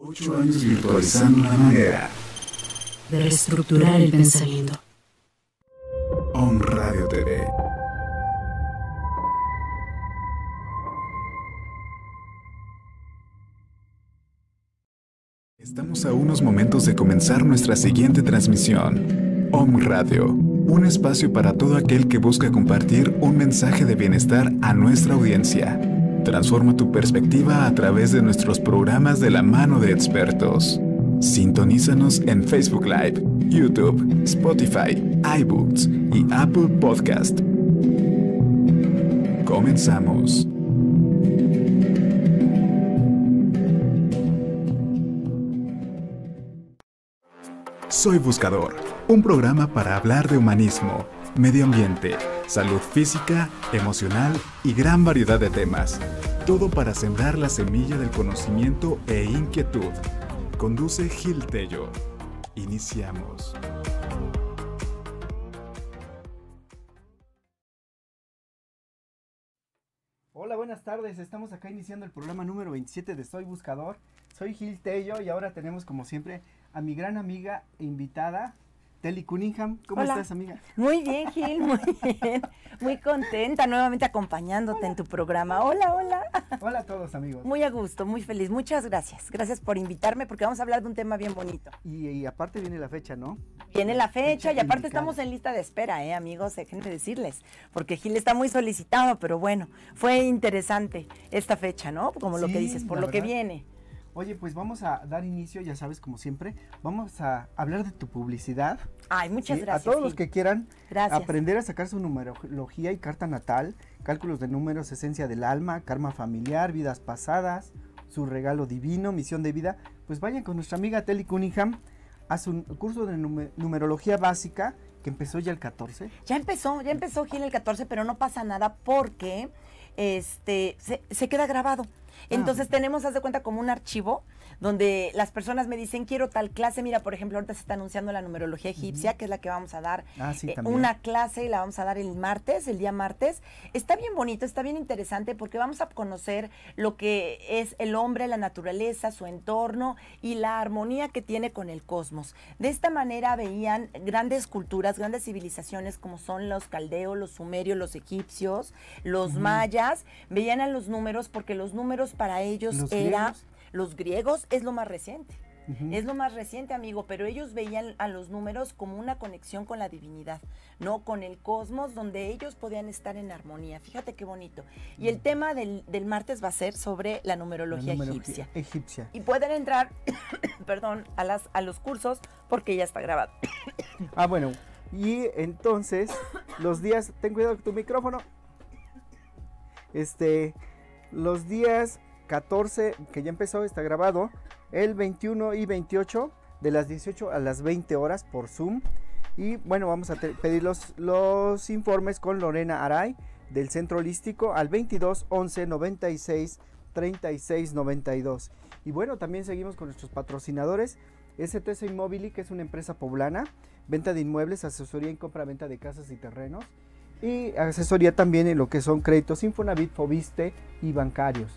8 años virtualizando la manera de reestructurar el pensamiento. OM Radio TV. Estamos a unos momentos de comenzar nuestra siguiente transmisión, Om Radio, un espacio para todo aquel que busca compartir un mensaje de bienestar a nuestra audiencia. Transforma tu perspectiva a través de nuestros programas de la mano de expertos. Sintonízanos en Facebook Live, YouTube, Spotify, iBooks y Apple Podcast. Comenzamos. Soy Buscador, un programa para hablar de humanismo, medio ambiente salud física, emocional y gran variedad de temas. Todo para sembrar la semilla del conocimiento e inquietud. Conduce Gil Tello. Iniciamos. Hola, buenas tardes. Estamos acá iniciando el programa número 27 de Soy Buscador. Soy Gil Tello y ahora tenemos como siempre a mi gran amiga e invitada, Telly Cunningham, ¿cómo estás, amiga? Muy bien, Gil, muy bien. Muy contenta nuevamente acompañándote en tu programa. Hola, hola. Hola a todos, amigos. Muy a gusto, muy feliz. Muchas gracias. Gracias por invitarme porque vamos a hablar de un tema bien bonito. Y, aparte viene la fecha, ¿no? Viene la fecha, y aparte estamos en lista de espera, ¿eh, amigos? gente decirles, porque Gil está muy solicitado, pero bueno, fue interesante esta fecha, ¿no? Como lo que dices, por lo que viene. Oye, pues vamos a dar inicio, ya sabes, como siempre, vamos a hablar de tu publicidad. Ay, muchas gracias. A todos los que quieran aprender a sacar su numerología y carta natal, cálculos de números, esencia del alma, karma familiar, vidas pasadas, su regalo divino, misión de vida, pues vayan con nuestra amiga Telly Cunningham a su curso de numerología básica que empezó ya el 14. Ya empezó, ya empezó Gil el 14, pero no pasa nada porque este se queda grabado. Entonces tenemos, haz de cuenta, como un archivo donde las personas me dicen, quiero tal clase. Mira, por ejemplo, ahorita se está anunciando la numerología egipcia, que es la que vamos a dar. Ah, eh, una clase y la vamos a dar el martes, el día martes. Está bien bonito, está bien interesante porque vamos a conocer lo que es el hombre, la naturaleza, su entorno y la armonía que tiene con el cosmos. De esta manera veían grandes culturas, grandes civilizaciones como son los caldeos, los sumerios, los egipcios, los mayas. Veían a los números porque los números para ellos era... Los griegos es lo más reciente. Es lo más reciente, amigo, pero ellos veían a los números como una conexión con la divinidad, no con el cosmos, donde ellos podían estar en armonía. Fíjate qué bonito. Y el mm. tema del, martes va a ser sobre la numerología, egipcia. egipcia. Y pueden entrar, perdón, a, las, a los cursos porque ya está grabado. ah, bueno. Y entonces, los días, ten cuidado con tu micrófono. Este, los días 14, que ya empezó, está grabado, el 21 y 28, de las 18 a las 20 horas por Zoom. Y bueno, vamos a pedir los, informes con Lorena Aray del Centro Holístico al 22 11 96 36 92. Y bueno, también seguimos con nuestros patrocinadores. STC Inmobili, que es una empresa poblana, venta de inmuebles, asesoría en compra-venta de casas y terrenos y asesoría también en lo que son créditos Infonavit, Fobiste y bancarios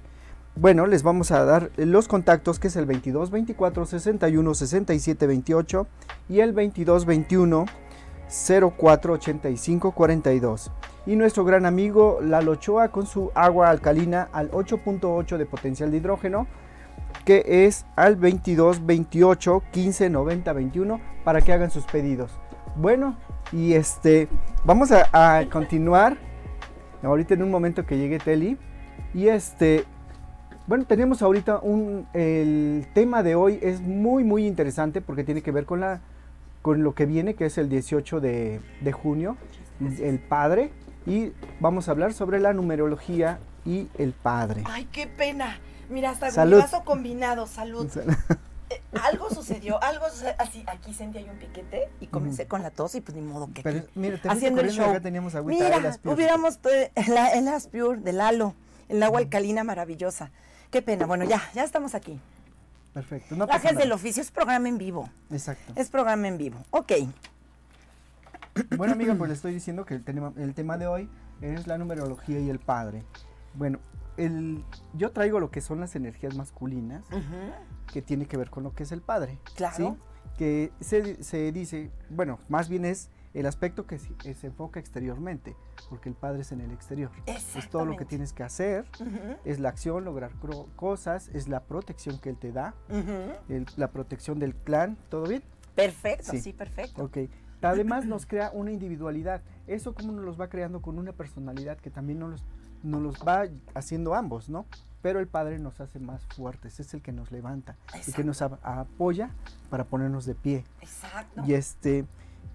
bueno, les vamos a dar los contactos que es el 22 24 61 67 28 y el 22 21 04 85 42. Y nuestro gran amigo La Lochoa con su agua alcalina al 8.8 de potencial de hidrógeno que es al 22 28 15 90 21 para que hagan sus pedidos. Bueno, y este vamos a, a continuar ahorita en un momento que llegue Teli y este bueno, tenemos ahorita un... El tema de hoy es muy, muy interesante porque tiene que ver con, la, con lo que viene, que es el 18 de, junio, el Padre. Y vamos a hablar sobre la numerología y el Padre. ¡Ay, qué pena! Mira, hasta salud. combinado, salud. Eh, algo sucedió, algo sucedió, así, aquí sentí ahí un piquete y comencé con la tos y pues ni modo que Pero, mira, te haciendo el show. teníamos agüita mira, hubiéramos el Aspure eh, de Lalo, el agua alcalina maravillosa. Qué pena. Bueno, ya, ya estamos aquí. Perfecto. No del oficio es programa en vivo. Exacto. Es programa en vivo. Ok. Bueno, amiga, pues le estoy diciendo que el tema, el tema de hoy es la numerología y el padre. Bueno, el, yo traigo lo que son las energías masculinas, que tiene que ver con lo que es el padre. Claro. Que se, se dice, bueno, más bien es el aspecto que eh, se enfoca exteriormente, porque el padre es en el exterior. Es todo lo que tienes que hacer, es la acción, lograr cosas, es la protección que él te da, la protección del clan, ¿todo bien? Perfecto, sí, perfecto. Ok. Además nos crea una individualidad. Eso como nos los va creando con una personalidad que también nos los, los va haciendo ambos, ¿no? Pero el Padre nos hace más fuertes, es el que nos levanta Exacto. y que nos apoya para ponernos de pie. Exacto. Y este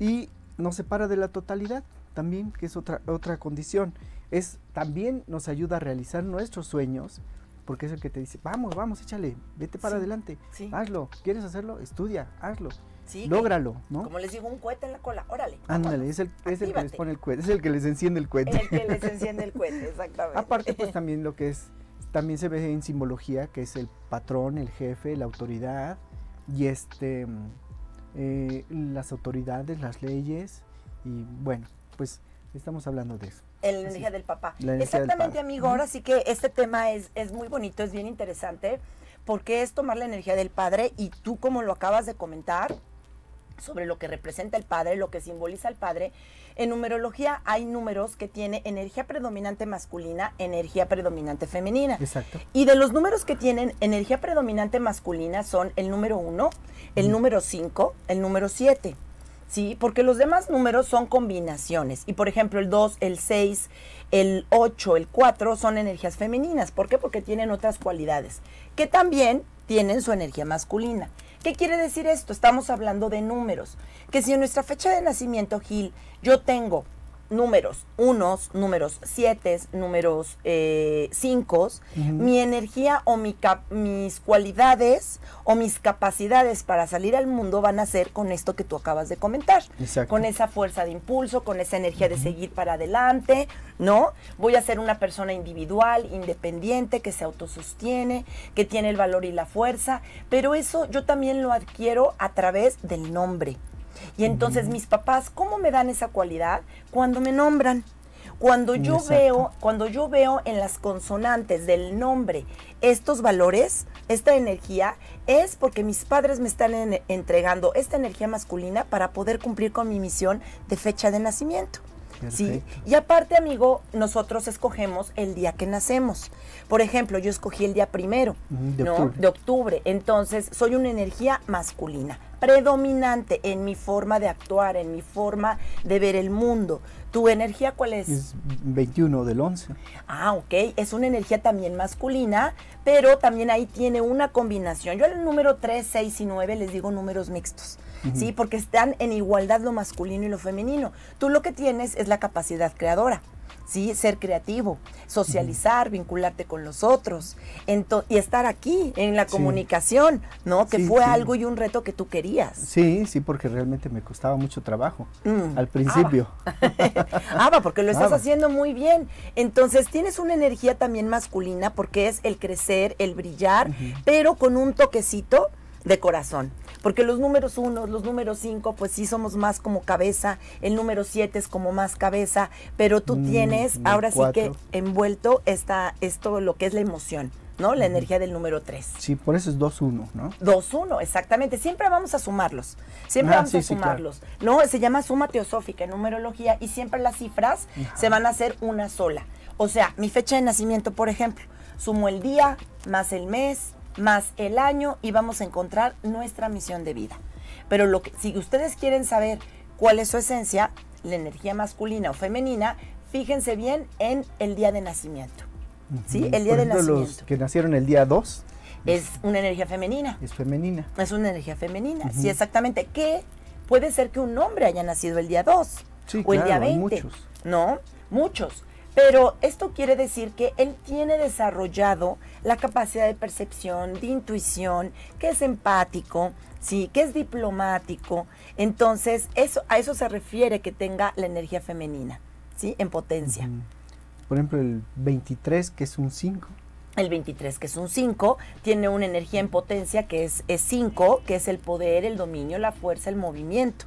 y nos separa de la totalidad también, que es otra, otra condición. Es, también nos ayuda a realizar nuestros sueños, porque es el que te dice, vamos, vamos, échale, vete para adelante, hazlo, quieres hacerlo, estudia, hazlo, sí, lógralo, ¿no? Como les digo, un cohete en la cola, órale. Ándale, es el, es el, que les pone el cohete, es el que les enciende el cohete. El que les enciende el cohete, exactamente. Aparte, pues también lo que es, también se ve en simbología, que es el patrón, el jefe, la autoridad, y este eh, las autoridades, las leyes y bueno, pues estamos hablando de eso. la energía del papá. Exactamente, amigo. Ahora sí que este tema es, es muy bonito, es bien interesante, porque es tomar la energía del padre y tú como lo acabas de comentar sobre lo que representa el padre, lo que simboliza el padre en numerología hay números que tiene energía predominante masculina, energía predominante femenina. Exacto. Y de los números que tienen energía predominante masculina son el número 1, mm. el número 5, el número 7. ¿sí? Porque los demás números son combinaciones. Y por ejemplo, el 2, el 6, el 8, el 4 son energías femeninas. ¿Por qué? Porque tienen otras cualidades que también tienen su energía masculina. ¿Qué quiere decir esto? Estamos hablando de números. Que si en nuestra fecha de nacimiento, Gil, yo tengo números unos, números siete, números eh, cinco, mi energía o mi mis cualidades o mis capacidades para salir al mundo van a ser con esto que tú acabas de comentar, con esa fuerza de impulso, con esa energía de seguir para adelante, ¿no? Voy a ser una persona individual, independiente, que se autosostiene, que tiene el valor y la fuerza, pero eso yo también lo adquiero a través del nombre. Y entonces mis papás, ¿cómo me dan esa cualidad? Cuando me nombran. Cuando yo veo, cuando yo veo en las consonantes del nombre estos valores, esta energía, es porque mis padres me están entregando esta energía masculina para poder cumplir con mi misión de fecha de nacimiento. ¿sí? Y aparte, amigo, nosotros escogemos el día que nacemos. Por ejemplo, yo escogí el día primero, de octubre. Entonces, soy una energía masculina predominante en mi forma de actuar, en mi forma de ver el mundo. ¿Tu energía cuál es? Es 21 del 11. Ah, ok. Es una energía también masculina, pero también ahí tiene una combinación. Yo el número 3, 6 y 9 les digo números mixtos, ¿sí? Porque están en igualdad lo masculino y lo femenino. Tú lo que tienes es la capacidad creadora. ¿sí? Ser creativo, socializar, vincularte con los otros y estar aquí en la comunicación, ¿no? Que fue algo y un reto que tú querías. Sí, sí, porque realmente me costaba mucho trabajo mm. al principio. va, porque lo estás haciendo muy bien. Entonces tienes una energía también masculina porque es el crecer, el brillar, pero con un toquecito de corazón. Porque los números uno, los números cinco, pues sí somos más como cabeza, el número siete es como más cabeza, pero tú mm, tienes ahora sí que envuelto está esto lo que es la emoción. ¿no? La energía del número 3. Sí, por eso es 2-1, ¿no? 2-1, exactamente. Siempre vamos a sumarlos. Siempre ah, vamos a sumarlos. No, se llama suma teosófica en numerología y siempre las cifras se van a hacer una sola. O sea, mi fecha de nacimiento, por ejemplo, sumo el día más el mes más el año y vamos a encontrar nuestra misión de vida. Pero lo que, si ustedes quieren saber cuál es su esencia, la energía masculina o femenina, fíjense bien en el día de nacimiento. ¿Sí? El día de nacimiento. Los que nacieron el día 2. Es una energía femenina. Es femenina. Es una energía femenina. Si Sí, exactamente. qué, puede ser que un hombre haya nacido el día 2 o el día 20. Muchos. ¿No? Muchos. Pero esto quiere decir que él tiene desarrollado la capacidad de percepción, de intuición, que es empático, sí, que es diplomático. Entonces, eso, a eso se refiere que tenga la energía femenina, ¿sí? En potencia. Por ejemplo, el 23, que es un 5. El 23, que es un 5, tiene una energía en potencia que es 5, que es el poder, el dominio, la fuerza, el movimiento.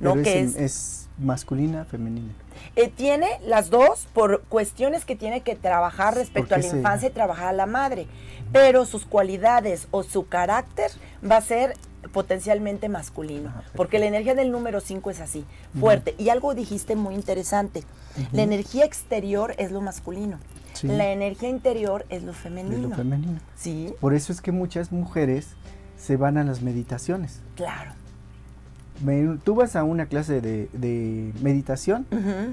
¿no? es masculina, femenina. Eh, tiene las dos por cuestiones que tiene que trabajar respecto a la infancia y trabajar a la madre, pero sus cualidades o su carácter va a ser potencialmente masculino, porque la energía del número 5 es así, fuerte. Y algo dijiste muy interesante, la energía exterior es lo masculino. La energía interior es lo femenino. Es lo femenino. Sí. Por eso es que muchas mujeres se van a las meditaciones. Claro tú vas a una clase de, meditación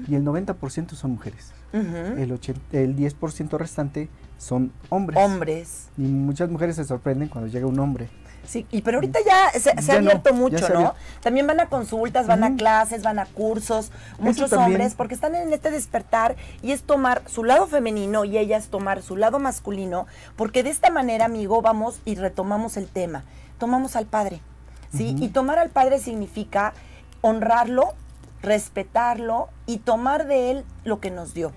y el 90% son mujeres. el, el 10% restante son hombres. Hombres. Y muchas mujeres se sorprenden cuando llega un hombre. Sí, y pero ahorita ya se, ha abierto mucho, ¿no? También van a consultas, van a clases, van a cursos, muchos hombres, porque están en este despertar y es tomar su lado femenino y ellas tomar su lado masculino, porque de esta manera, amigo, vamos y retomamos el tema. Tomamos al padre, ¿sí? Y tomar al Padre significa honrarlo, respetarlo y tomar de Él lo que nos dio.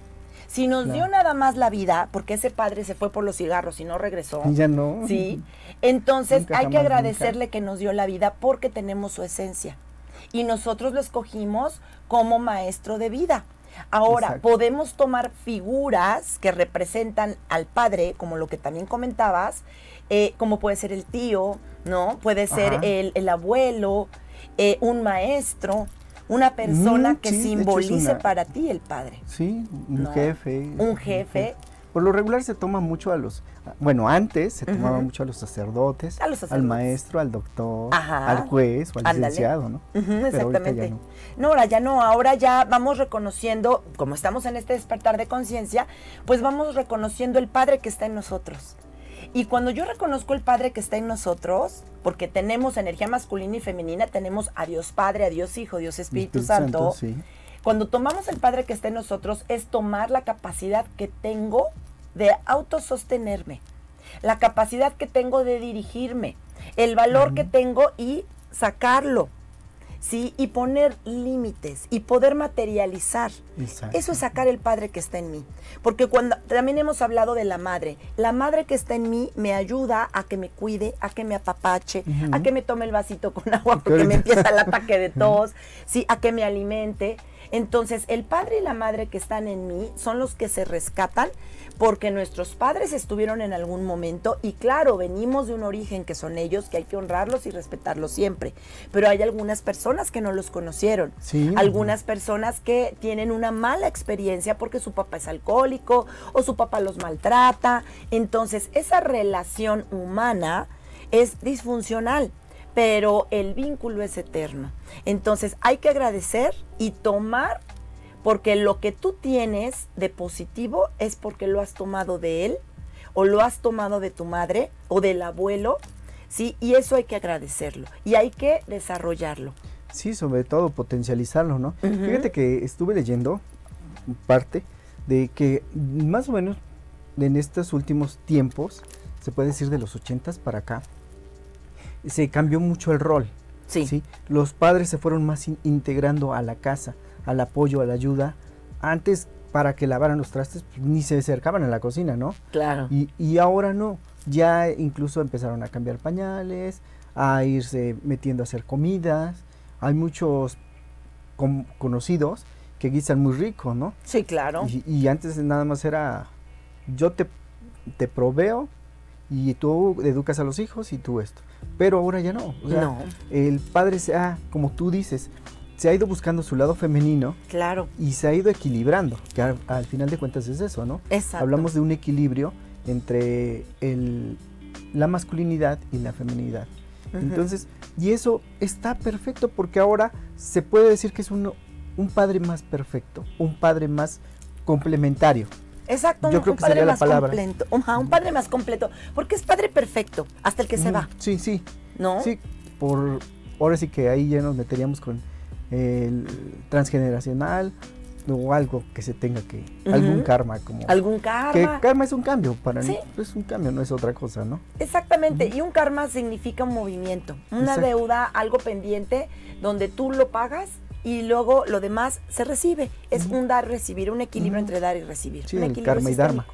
Si nos dio nada más la vida, porque ese padre se fue por los cigarros y no regresó. Ya no. Sí. Entonces hay que agradecerle que nos dio la vida porque tenemos su esencia. Y nosotros lo escogimos como maestro de vida. Ahora, podemos tomar figuras que representan al padre, como lo que también comentabas, eh, como puede ser el tío, ¿no? Puede ser el, abuelo, eh, un maestro, una persona mm, que simbolice para ti el padre. Sí, un jefe. Un jefe. Por lo regular se toma mucho a los, bueno, antes se tomaba mucho a los, sacerdotes, al maestro, al doctor, al juez o al licenciado, ¿no? exactamente. no. ahora ya no, ahora ya vamos reconociendo, como estamos en este despertar de conciencia, pues vamos reconociendo el Padre que está en nosotros. Y cuando yo reconozco el Padre que está en nosotros, porque tenemos energía masculina y femenina, tenemos a Dios Padre, a Dios Hijo, a Dios Espíritu, Santo. Cuando tomamos el Padre que está en nosotros es tomar la capacidad que tengo de autosostenerme, la capacidad que tengo de dirigirme, el valor que tengo y sacarlo. ¿sí? Y poner límites y poder materializar. Eso es sacar el padre que está en mí. Porque cuando también hemos hablado de la madre, la madre que está en mí me ayuda a que me cuide, a que me apapache, a que me tome el vasito con agua porque me empieza el ataque de tos, ¿sí? A que me alimente. Entonces, el padre y la madre que están en mí son los que se rescatan porque nuestros padres estuvieron en algún momento y claro, venimos de un origen que son ellos, que hay que honrarlos y respetarlos siempre. Pero hay algunas personas que no los conocieron, algunas personas que tienen una mala experiencia porque su papá es alcohólico o su papá los maltrata. Entonces, esa relación humana es disfuncional pero el vínculo es eterno. Entonces hay que agradecer y tomar porque lo que tú tienes de positivo es porque lo has tomado de él o lo has tomado de tu madre o del abuelo, ¿sí? Y eso hay que agradecerlo y hay que desarrollarlo. Sí, sobre todo potencializarlo, ¿no? Fíjate que estuve leyendo parte de que más o menos en estos últimos tiempos, se puede decir de los ochentas para acá, se cambió mucho el rol. Sí. sí. Los padres se fueron más integrando a la casa al apoyo, a la ayuda. Antes, para que lavaran los trastes, pues, ni se acercaban a la cocina, ¿no? Claro. Y, ahora no. Ya incluso empezaron a cambiar pañales, a irse metiendo a hacer comidas. Hay muchos conocidos que guisan muy rico, ¿no? Sí, claro. Y, antes nada más era, yo te, proveo y tú educas a los hijos y tú esto. Pero ahora ya no. no. El padre, se, sea, ah, como tú dices, se ha ido buscando su lado femenino. Claro. Y se ha ido equilibrando, que al, final de cuentas es eso, ¿no? Exacto. Hablamos de un equilibrio entre la masculinidad y la feminidad. Entonces, y eso está perfecto porque ahora se puede decir que es uno, un padre más perfecto, un padre más complementario. Exacto, Yo un, creo que padre sería más la palabra. completo. un padre más completo, porque es padre perfecto, hasta el que se mm, va. Sí, sí. ¿No? Sí, por ahora sí que ahí ya nos meteríamos con el transgeneracional o algo que se tenga que, algún karma como. Algún karma. Que karma es un cambio, para es un cambio, no es otra cosa, ¿no? Exactamente, y un karma significa un movimiento, una deuda, algo pendiente, donde tú lo pagas y luego lo demás se recibe. Es un dar-recibir, un equilibrio entre dar y recibir. Sí, un equilibrio karma y dharma.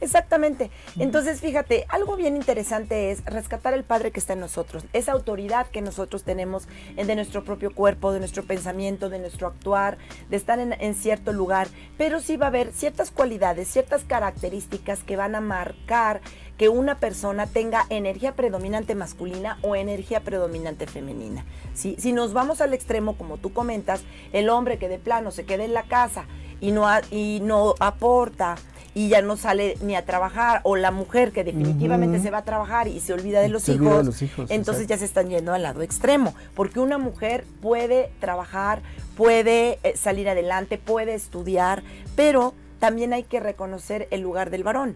Exactamente. Entonces, fíjate, algo bien interesante es rescatar el Padre que está en nosotros, esa autoridad que nosotros tenemos de nuestro propio cuerpo, de nuestro pensamiento, de nuestro actuar, de estar en, en cierto lugar. Pero sí va a haber ciertas cualidades, ciertas características que van a marcar que una persona tenga energía predominante masculina o energía predominante femenina. Si nos vamos al extremo, como tú comentas, el hombre que de plano se queda en la casa y no, y no aporta, y ya no sale ni a trabajar, o la mujer que definitivamente se va a trabajar y se olvida de los, hijos, entonces ya se están yendo al lado extremo, porque una mujer puede trabajar, puede eh, salir adelante, puede estudiar, pero también hay que reconocer el lugar del varón.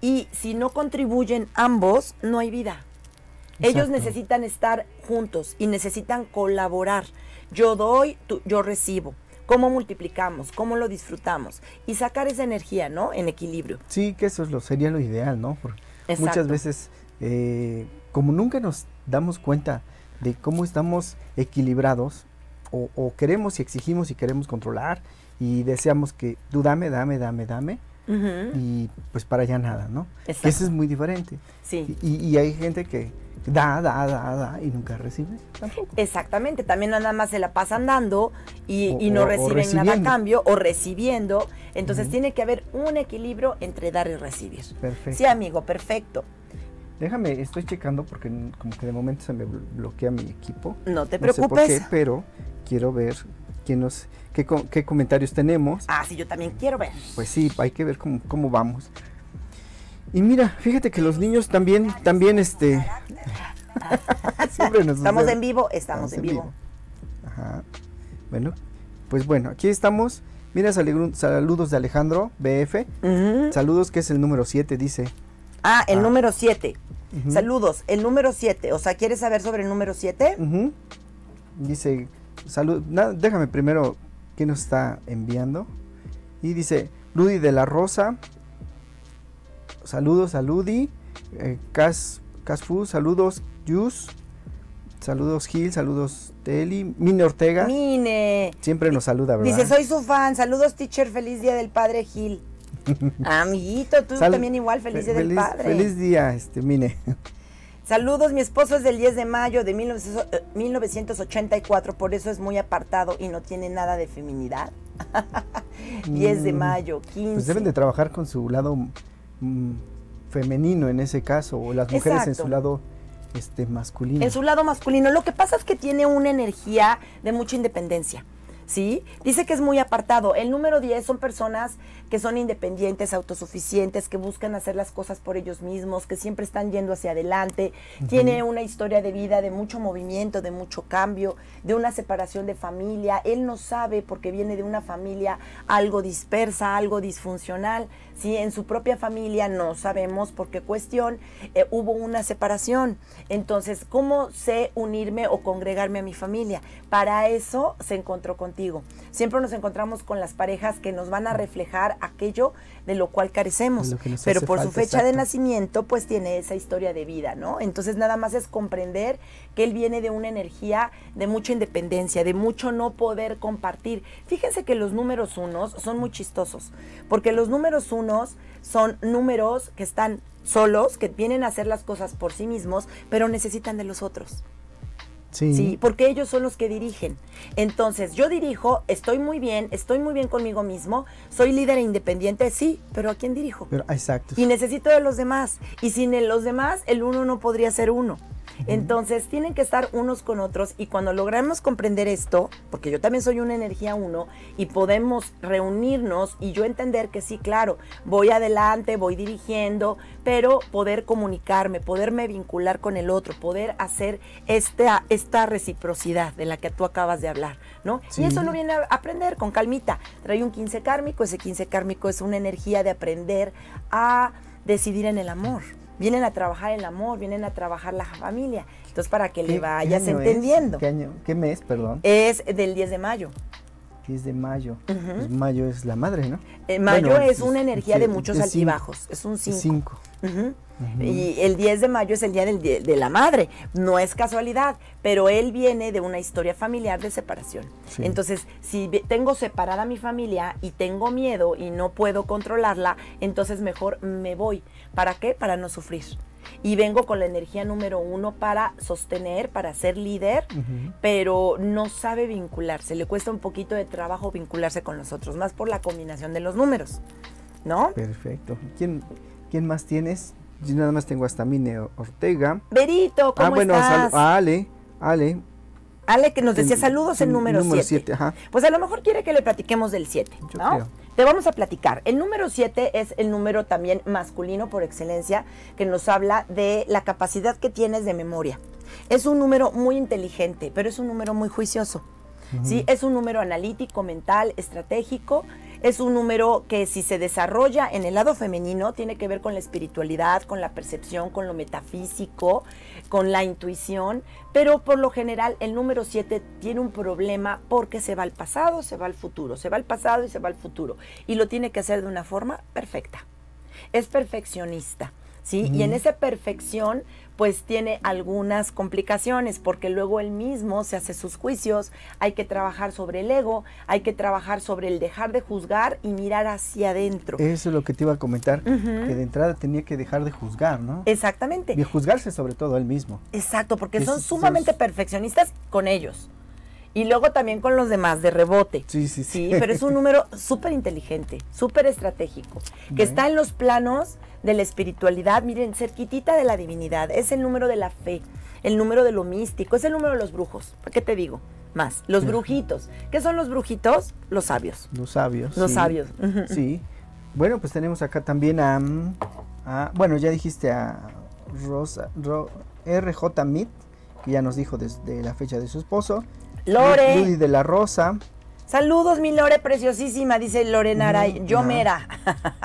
Y si no contribuyen ambos, no hay vida. Ellos necesitan estar juntos y necesitan colaborar. Yo doy, yo recibo. ¿Cómo multiplicamos? ¿Cómo lo disfrutamos? Y sacar esa energía, ¿no? En equilibrio. Sí, que eso es lo, sería lo ideal, ¿no? muchas veces, eh, como nunca nos damos cuenta de cómo estamos equilibrados, o, o, queremos y exigimos y queremos controlar y deseamos que tú dame, dame, dame, dame, y pues para allá nada, ¿no? Exacto. Eso es muy diferente. Sí. Y, hay gente que da, da, da, da y nunca recibe. Exactamente, también nada más se la pasan dando y, no reciben nada a cambio o recibiendo. Entonces tiene que haber un equilibrio entre dar y recibir. Perfecto. Sí, amigo, perfecto. Déjame, estoy checando porque como que de momento se me bloquea mi equipo. No te preocupes. Sé pero quiero ver nos, qué, comentarios tenemos. Ah, sí, yo también quiero ver. Pues sí, hay que ver cómo, vamos. Y mira, fíjate que los niños también, también este... Siempre nos estamos en vivo, estamos, en, vivo. Ajá. Bueno, pues bueno, aquí estamos. Mira, saludos de Alejandro, BF. Saludos que es el número 7, dice. Ah, el ah. número 7. Saludos, el número 7. O sea, ¿quieres saber sobre el número 7? Dice, Salud. déjame primero quién nos está enviando. Y dice Ludi de la Rosa. Saludos a Ludi. Eh, Cas, Casfu, saludos Yus. Saludos Gil, saludos Teli, Mine Ortega. Mine. Siempre nos saluda, ¿verdad? Dice, soy su fan. Saludos, teacher. Feliz día del padre Gil. Amiguito, tú también igual. Feliz día del padre. Feliz día, este Mine. Saludos, mi esposo es del 10 de mayo de 1984, eh, por eso es muy apartado y no tiene nada de feminidad. 10 de mm. mayo, 15. Pues deben de trabajar con su lado mm, femenino en ese caso, o las mujeres en su lado este, masculino. En su lado masculino. Lo que pasa es que tiene una energía de mucha independencia. ¿sí? Dice que es muy apartado. El número 10 son personas que son independientes, autosuficientes, que buscan hacer las cosas por ellos mismos, que siempre están yendo hacia adelante. Tiene una historia de vida de mucho movimiento, de mucho cambio, de una separación de familia. Él no sabe porque viene de una familia algo dispersa, algo disfuncional si en su propia familia no sabemos por qué cuestión eh, hubo una separación. Entonces, ¿cómo sé unirme o congregarme a mi familia? Para eso se encontró contigo. Siempre nos encontramos con las parejas que nos van a reflejar aquello de lo cual carecemos. Pero por su fecha de nacimiento, pues tiene esa historia de vida, ¿no? Entonces, nada más es comprender que él viene de una energía de mucha independencia, de mucho no poder compartir. Fíjense que los números unos son muy chistosos, porque los números unos son números que están solos, que vienen a hacer las cosas por sí mismos, pero necesitan de los otros. Sí. sí. porque ellos son los que dirigen. Entonces, yo dirijo, estoy muy bien, estoy muy bien conmigo mismo, soy líder independiente, sí, pero ¿a quién dirijo? Pero, exacto. Y necesito de los demás. Y sin los demás, el uno no podría ser uno. Entonces, tienen que estar unos con otros y cuando logramos comprender esto, porque yo también soy una energía uno y podemos reunirnos y yo entender que sí, claro, voy adelante, voy dirigiendo, pero poder comunicarme, poderme vincular con el otro, poder hacer esta, esta reciprocidad de la que tú acabas de hablar, ¿no? Y eso lo viene a aprender con calmita. Trae un 15 kármico, ese 15 kármico es una energía de aprender a decidir en el amor vienen a trabajar el amor, vienen a trabajar la familia. Entonces, para que le vayas entendiendo. ¿Qué año? ¿Qué mes, perdón? Es del 10 de mayo. 10 de mayo. Pues mayo es la madre, ¿no? Eh, mayo es, una energía de muchos altibajos. Es un 5. 5. Y el 10 de mayo es el día de la madre. No es casualidad, pero él viene de una historia familiar de separación. Entonces, si tengo separada mi familia y tengo miedo y no puedo controlarla, entonces mejor me voy. ¿Para qué? Para no sufrir y vengo con la energía número uno para sostener, para ser líder, pero no sabe vincularse, le cuesta un poquito de trabajo vincularse con los otros, más por la combinación de los números, ¿no? Perfecto. quién más tienes? Yo nada más tengo hasta Mine Ortega. Berito, ah, ¿cómo ah, bueno, estás? A Ale, Ale. Ale que nos decía saludos el número 7. Pues a lo mejor quiere que le platiquemos del 7, ¿no? Te vamos a platicar. El número 7 es el número también masculino por excelencia que nos habla de la capacidad que tienes de memoria. Es un número muy inteligente, pero es un número muy juicioso. ¿sí? Es un número analítico, mental, estratégico es un número que si se desarrolla en el lado femenino tiene que ver con la espiritualidad, con la percepción, con lo metafísico, con la intuición, pero por lo general el número 7 tiene un problema porque se va al pasado, se va al futuro, se va al pasado y se va al futuro. Y lo tiene que hacer de una forma perfecta. Es perfeccionista. ¿Sí? Y en esa perfección, pues tiene algunas complicaciones porque luego él mismo se hace sus juicios, hay que trabajar sobre el ego, hay que trabajar sobre el dejar de juzgar y mirar hacia adentro. Eso es lo que te iba a comentar, que de entrada tenía que dejar de juzgar, ¿no? Exactamente. Y juzgarse sobre todo él mismo. Exacto, porque son sumamente perfeccionistas con ellos. Y luego también con los demás de rebote. Sí, sí, sí. pero es un número súper inteligente, súper estratégico, que está en los planos de la espiritualidad, miren, cerquitita de la divinidad, es el número de la fe, el número de lo místico, es el número de los brujos. qué te digo? Más, los brujitos. ¿Qué son los brujitos? Los sabios. Los sabios. Los sabios. Sí. Bueno, pues tenemos acá también a, bueno, ya dijiste a Rosa, RJ Mit, que ya nos dijo desde la fecha de su esposo. Lore. de la Rosa. Saludos, mi Lore preciosísima, dice Lorena Aray. Yo mera.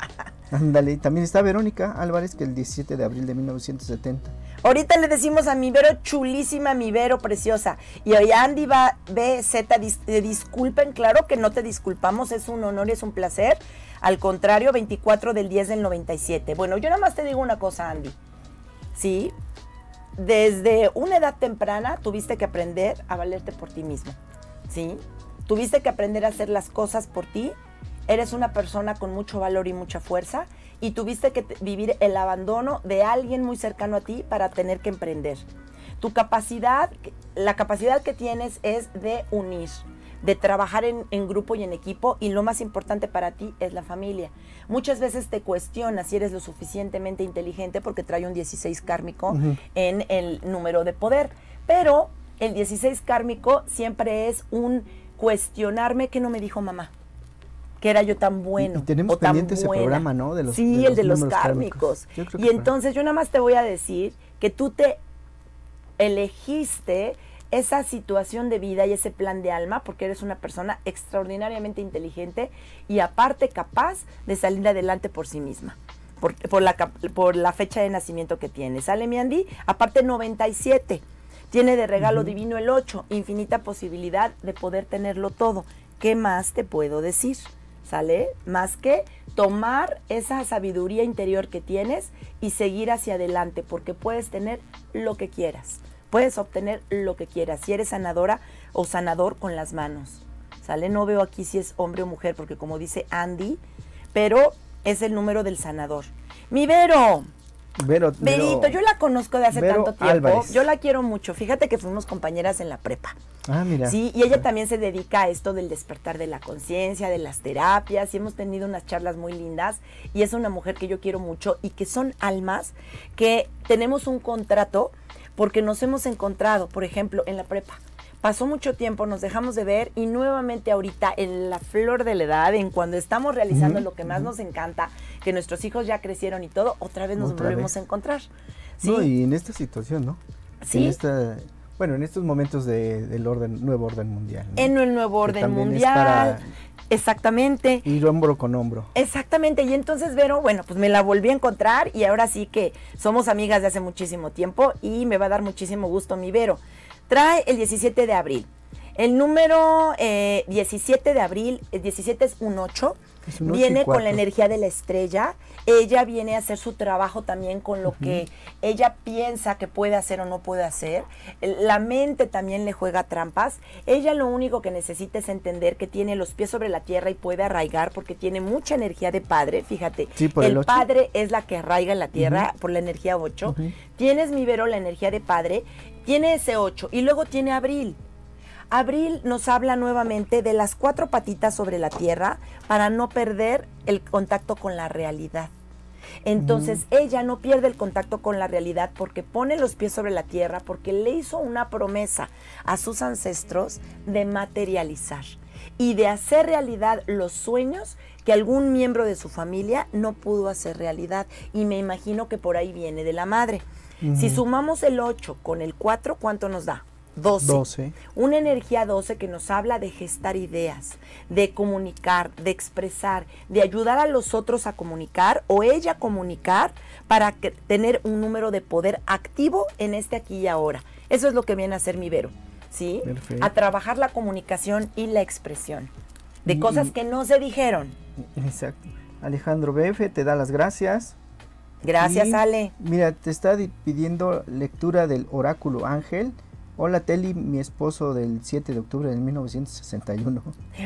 Ándale, también está Verónica Álvarez, que el 17 de abril de 1970. Ahorita le decimos a mi Vero chulísima, mi Vero preciosa. Y hoy Andy va, BZ, eh, disculpen, claro que no te disculpamos, es un honor es un placer. Al contrario, 24 del 10 del 97. Bueno, yo nada más te digo una cosa, Andy. Sí, desde una edad temprana tuviste que aprender a valerte por ti mismo. Sí, tuviste que aprender a hacer las cosas por ti eres una persona con mucho valor y mucha fuerza y tuviste que vivir el abandono de alguien muy cercano a ti para tener que emprender. Tu capacidad, la capacidad que tienes es de unir, de trabajar en, grupo y en equipo y lo más importante para ti es la familia. Muchas veces te cuestionas si eres lo suficientemente inteligente porque trae un 16 kármico en el número de poder, pero el 16 kármico siempre es un cuestionarme que no me dijo mamá que era yo tan bueno. Y, tenemos también pendiente ese programa, ¿no? sí, el de los kármicos. Y entonces yo nada más te voy a decir que tú te elegiste esa situación de vida y ese plan de alma porque eres una persona extraordinariamente inteligente y aparte capaz de salir adelante por sí misma. Por, la, por la fecha de nacimiento que tiene. Sale mi Andy, aparte 97. Tiene de regalo divino el 8, infinita posibilidad de poder tenerlo todo. ¿Qué más te puedo decir? ¿sale? Más que tomar esa sabiduría interior que tienes y seguir hacia adelante, porque puedes tener lo que quieras, puedes obtener lo que quieras, si eres sanadora o sanador con las manos, ¿sale? No veo aquí si es hombre o mujer, porque como dice Andy, pero es el número del sanador. Mi Vero, Verito, yo la conozco de hace tanto tiempo. Yo la quiero mucho. Fíjate que fuimos compañeras en la prepa. Ah, mira. Sí, y ella también se dedica a esto del despertar de la conciencia, de las terapias, y hemos tenido unas charlas muy lindas. Y es una mujer que yo quiero mucho y que son almas que tenemos un contrato porque nos hemos encontrado, por ejemplo, en la prepa. Pasó mucho tiempo, nos dejamos de ver y nuevamente ahorita en la flor de la edad, en cuando estamos realizando lo que más nos encanta, que nuestros hijos ya crecieron y todo, otra vez nos volvemos a encontrar. ¿Sí? y en esta situación, ¿no? Sí. bueno, en estos momentos del orden, nuevo orden mundial. En el nuevo orden mundial. Exactamente. Y hombro con hombro. Exactamente. Y entonces, Vero, bueno, pues me la volví a encontrar y ahora sí que somos amigas de hace muchísimo tiempo y me va a dar muchísimo gusto mi Vero. Trae el 17 de abril. El número 17 eh, de abril, el 17 es un 8 viene con la energía de la estrella, ella viene a hacer su trabajo también con lo que ella piensa que puede hacer o no puede hacer, la mente también le juega trampas, ella lo único que necesita es entender que tiene los pies sobre la tierra y puede arraigar porque tiene mucha energía de padre, fíjate, el, padre es la que arraiga en la tierra por la energía 8, tienes mi vero la energía de padre, tiene ese 8 y luego tiene abril. Abril nos habla nuevamente de las cuatro patitas sobre la tierra para no perder el contacto con la realidad. Entonces ella no pierde el contacto con la realidad porque pone los pies sobre la tierra, porque le hizo una promesa a sus ancestros de materializar y de hacer realidad los sueños que algún miembro de su familia no pudo hacer realidad. Y me imagino que por ahí viene de la madre. Si sumamos el 8 con el 4, ¿cuánto nos da? 12. Una energía 12 que nos habla de gestar ideas, de comunicar, de expresar, de ayudar a los otros a comunicar o ella comunicar para tener un número de poder activo en este aquí y ahora. Eso es lo que viene a hacer mi Vero, ¿sí? A trabajar la comunicación y la expresión de cosas que no se dijeron. Exacto. Alejandro BF te da las gracias. Gracias, Ale. Mira, te está pidiendo lectura del oráculo ángel Hola Teli, mi esposo del 7 de octubre de 1961.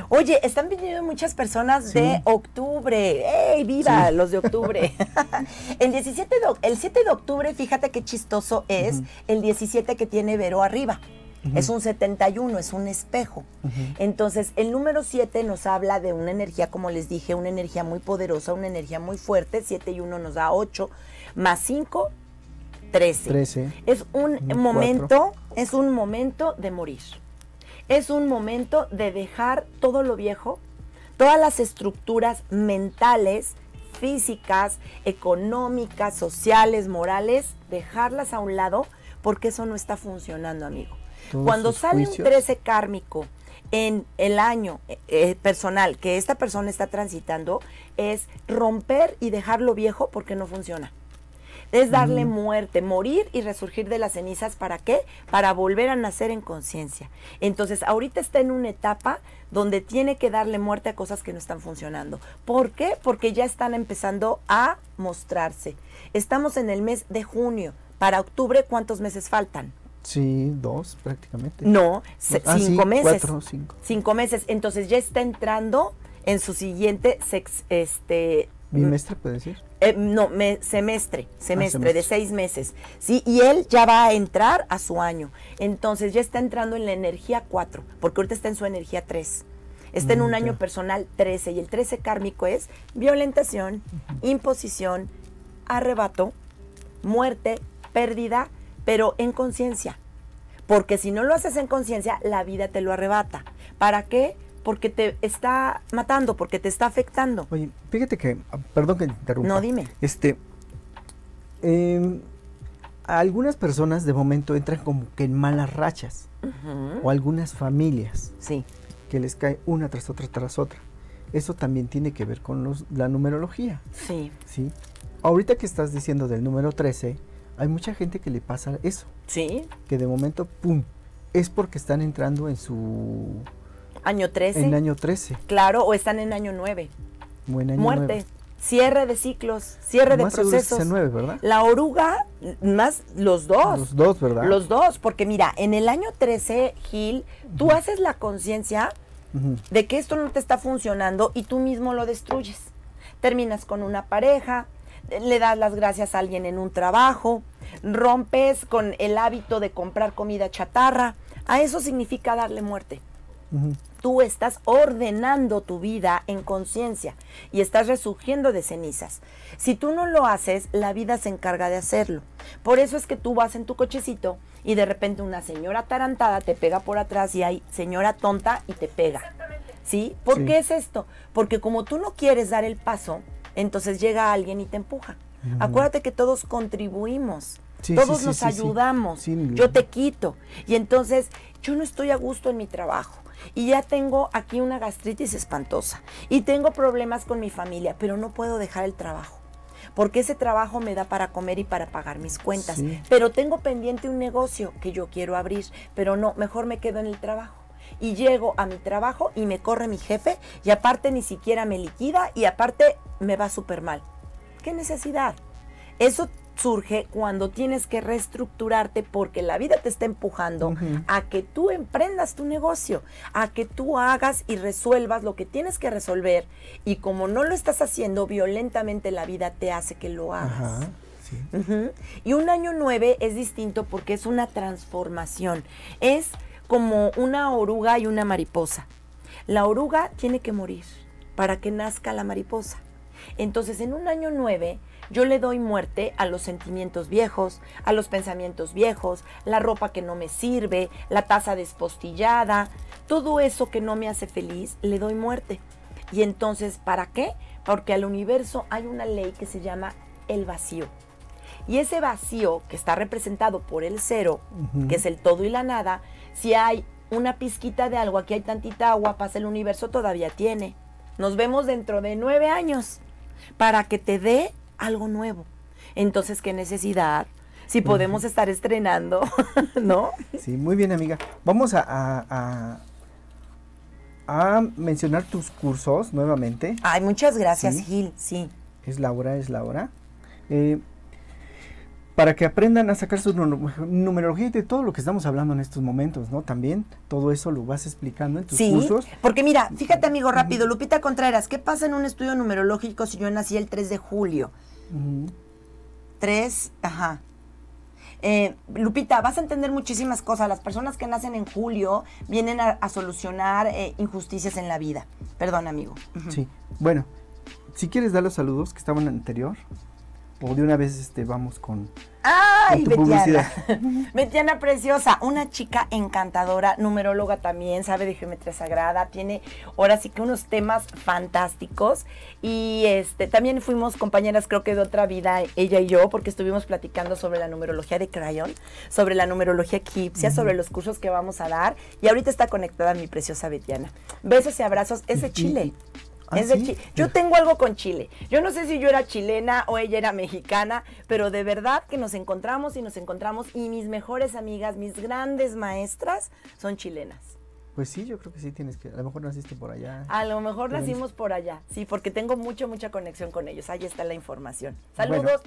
Oye, están viniendo muchas personas de octubre. ¡Ey, viva los de octubre! el, 17 el 7 de octubre, fíjate qué chistoso es el 17 que tiene Vero arriba. Es un 71, es un espejo. Entonces, el número 7 nos habla de una energía, como les dije, una energía muy poderosa, una energía muy fuerte. 7 y 1 nos da 8, más 5 13. Es un mm, momento, es un momento de morir. Es un momento de dejar todo lo viejo, todas las estructuras mentales, físicas, económicas, sociales, morales, dejarlas a un lado porque eso no está funcionando, amigo. Cuando sale un 13 kármico en el año eh, eh, personal que esta persona está transitando, es romper y dejar lo viejo porque no funciona es darle muerte, morir y resurgir de las cenizas. ¿Para qué? Para volver a nacer en conciencia. Entonces, ahorita está en una etapa donde tiene que darle muerte a cosas que no están funcionando. ¿Por qué? Porque ya están empezando a mostrarse. Estamos en el mes de junio. Para octubre, ¿cuántos meses faltan? Sí, dos prácticamente. No, ah, cinco meses. cinco. meses. Entonces ya está entrando en su siguiente sex, este, Bimestre, puede decir. Eh, no, semestre, semestre, ah, de seis meses. Sí, y él ya va a entrar a su año. Entonces ya está entrando en la energía 4, porque ahorita está en su energía 3. Está en mm, un año personal 13 y el 13 kármico es violentación, imposición, arrebato, muerte, pérdida, pero en conciencia. Porque si no lo haces en conciencia, la vida te lo arrebata. ¿Para qué? porque te está matando, porque te está afectando. Oye, fíjate que, ah, perdón que interrumpa. No, dime. Este, em, algunas personas de momento entran como que en malas rachas, o algunas familias. Sí. Que les cae una tras otra tras otra. Eso también tiene que ver con la numerología. Sí. Sí. Ahorita que estás diciendo del número 13, hay mucha gente que le pasa eso. Sí. Que de momento, pum, es porque están entrando en su Año 13. En año 13. Claro, o están en año 9. Buen Muerte. Cierre de ciclos, cierre de procesos. ¿verdad? La oruga, más los dos. Los dos, ¿verdad? Los dos, porque mira, en el año 13, Gil, tú haces la conciencia de que esto no te está funcionando y tú mismo lo destruyes. Terminas con una pareja, le das las gracias a alguien en un trabajo, rompes con el hábito de comprar comida chatarra. A eso significa darle muerte. Tú estás ordenando tu vida en conciencia y estás resurgiendo de cenizas. Si tú no lo haces, la vida se encarga de hacerlo. Por eso es que tú vas en tu cochecito y de repente una señora tarantada te pega por atrás y hay señora tonta y te pega. ¿Sí? ¿Por qué es esto? Porque como tú no quieres dar el paso, entonces llega alguien y te empuja. Acuérdate que todos contribuimos. todos nos ayudamos. Yo te quito. Y entonces yo no estoy a gusto en mi trabajo y ya tengo aquí una gastritis espantosa y tengo problemas con mi familia, pero no puedo dejar el trabajo porque ese trabajo me da para comer y para pagar mis cuentas. Pero tengo pendiente un negocio que yo quiero abrir, pero no, mejor me quedo en el trabajo. Y llego a mi trabajo y me corre mi jefe y aparte ni siquiera me liquida y aparte me va súper mal. ¿Qué necesidad? Eso surge cuando tienes que reestructurarte porque la vida te está empujando a que tú emprendas tu negocio, a que tú hagas y resuelvas lo que tienes que resolver y como no lo estás haciendo, violentamente la vida te hace que lo hagas. Y un año nueve es distinto porque es una transformación. Es como una oruga y una mariposa. La oruga tiene que morir para que nazca la mariposa. Entonces, en un año nueve yo le doy muerte a los sentimientos viejos, a los pensamientos viejos, la ropa que no me sirve, la taza despostillada, todo eso que no me hace feliz, le doy muerte. Y entonces, ¿para qué? Porque al universo hay una ley que se llama el vacío. Y ese vacío que está representado por el cero, que es el todo y la nada, si hay una pizquita de algo, aquí hay tantita agua, pasa el universo, todavía tiene. Nos vemos dentro de nueve años para que te dé algo nuevo. Entonces, ¿qué necesidad? Si podemos estar estrenando, ¿no? Sí, muy bien, amiga. Vamos a, a, mencionar tus cursos nuevamente. Ay, muchas gracias, Gil, sí. Es Laura, es Laura. Eh, para que aprendan a sacar su numerología y de todo lo que estamos hablando en estos momentos, ¿no? También todo eso lo vas explicando en tus sí, Porque mira, fíjate amigo rápido, Lupita Contreras, ¿qué pasa en un estudio numerológico si yo nací el 3 de julio? ¿Tres? 3, ajá. Eh, Lupita, vas a entender muchísimas cosas. Las personas que nacen en julio vienen a, solucionar eh, injusticias en la vida. Perdón, amigo. Sí, bueno, si quieres dar los saludos que estaban anterior. O de una vez este, vamos con, ¡Ay, Betiana! Betiana preciosa, una chica encantadora, numeróloga también, sabe de geometría sagrada, tiene ahora sí que unos temas fantásticos. Y este también fuimos compañeras, creo que de otra vida, ella y yo, porque estuvimos platicando sobre la numerología de Crayon, sobre la numerología egipcia, sobre los cursos que vamos a dar. Y ahorita está conectada mi preciosa Betiana. Besos y abrazos, es de Chile. Ah, yo tengo algo con Chile. Yo no sé si yo era chilena o ella era mexicana, pero de verdad que nos encontramos y nos encontramos y mis mejores amigas, mis grandes maestras son chilenas. Pues sí, yo creo que sí tienes que. A lo mejor naciste por allá. A lo mejor nacimos por allá, sí, porque tengo mucha, mucha conexión con ellos. Ahí está la información. Saludos. Bueno.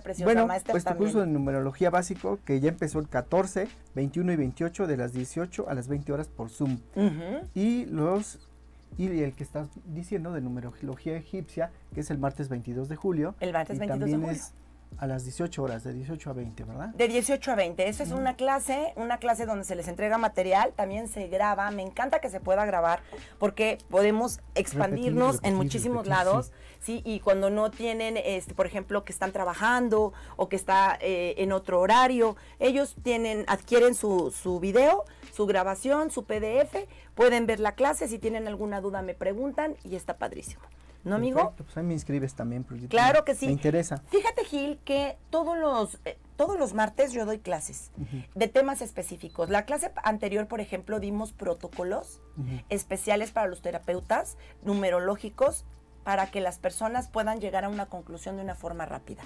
Preciosa, bueno, maestra pues tu curso de numerología básico que ya empezó el 14, 21 y 28 de las 18 a las 20 horas por Zoom. Y los y el que estás diciendo de numerología egipcia, que es el martes 22 de julio. El martes 22 de julio. Es a las 18 horas, de 18 a 20, ¿verdad? De 18 a 20. Eso es una clase, una clase donde se les entrega material, también se graba. Me encanta que se pueda grabar porque podemos expandirnos en muchísimos lados. Sí. y cuando no tienen, este, por ejemplo, que están trabajando o que está eh, en otro horario, ellos tienen, adquieren su, su video, su grabación, su PDF Pueden ver la clase, si tienen alguna duda me preguntan y está padrísimo. ¿No, amigo? pues ahí me inscribes también, porque Claro que sí. Me interesa. Fíjate, Gil, que todos los, eh, todos los martes yo doy clases de temas específicos. La clase anterior, por ejemplo, dimos protocolos especiales para los terapeutas, numerológicos para que las personas puedan llegar a una conclusión de una forma rápida,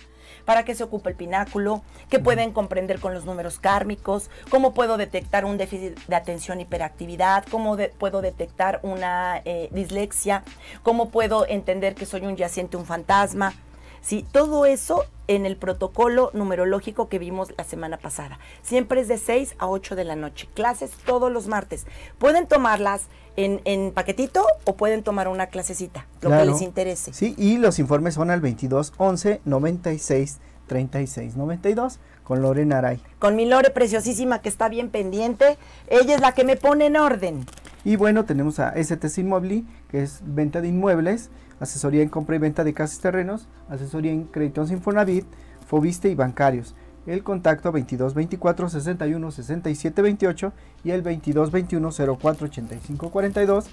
para que se ocupe el pináculo, que pueden comprender con los números kármicos, cómo puedo detectar un déficit de atención hiperactividad, cómo puedo detectar una eh, dislexia, cómo puedo entender que soy un yaciente, un fantasma. ¿sí? Todo eso en el protocolo numerológico que vimos la semana pasada. Siempre es de 6 a 8 de la noche. Clases todos los martes. Pueden tomarlas en, paquetito o pueden tomar una clasecita, lo que les interese. Sí, y los informes son al 22 11 96 36 92 con Lorena Naray. Con mi Lore preciosísima que está bien pendiente. Ella es la que me pone en orden. Y bueno, tenemos a STC Inmobili, que es venta de inmuebles asesoría en compra y venta de casas y terrenos, asesoría en créditos Infonavit, Fobiste y bancarios. El contacto 22 24 61 67 28 y el 22 21 04 85 42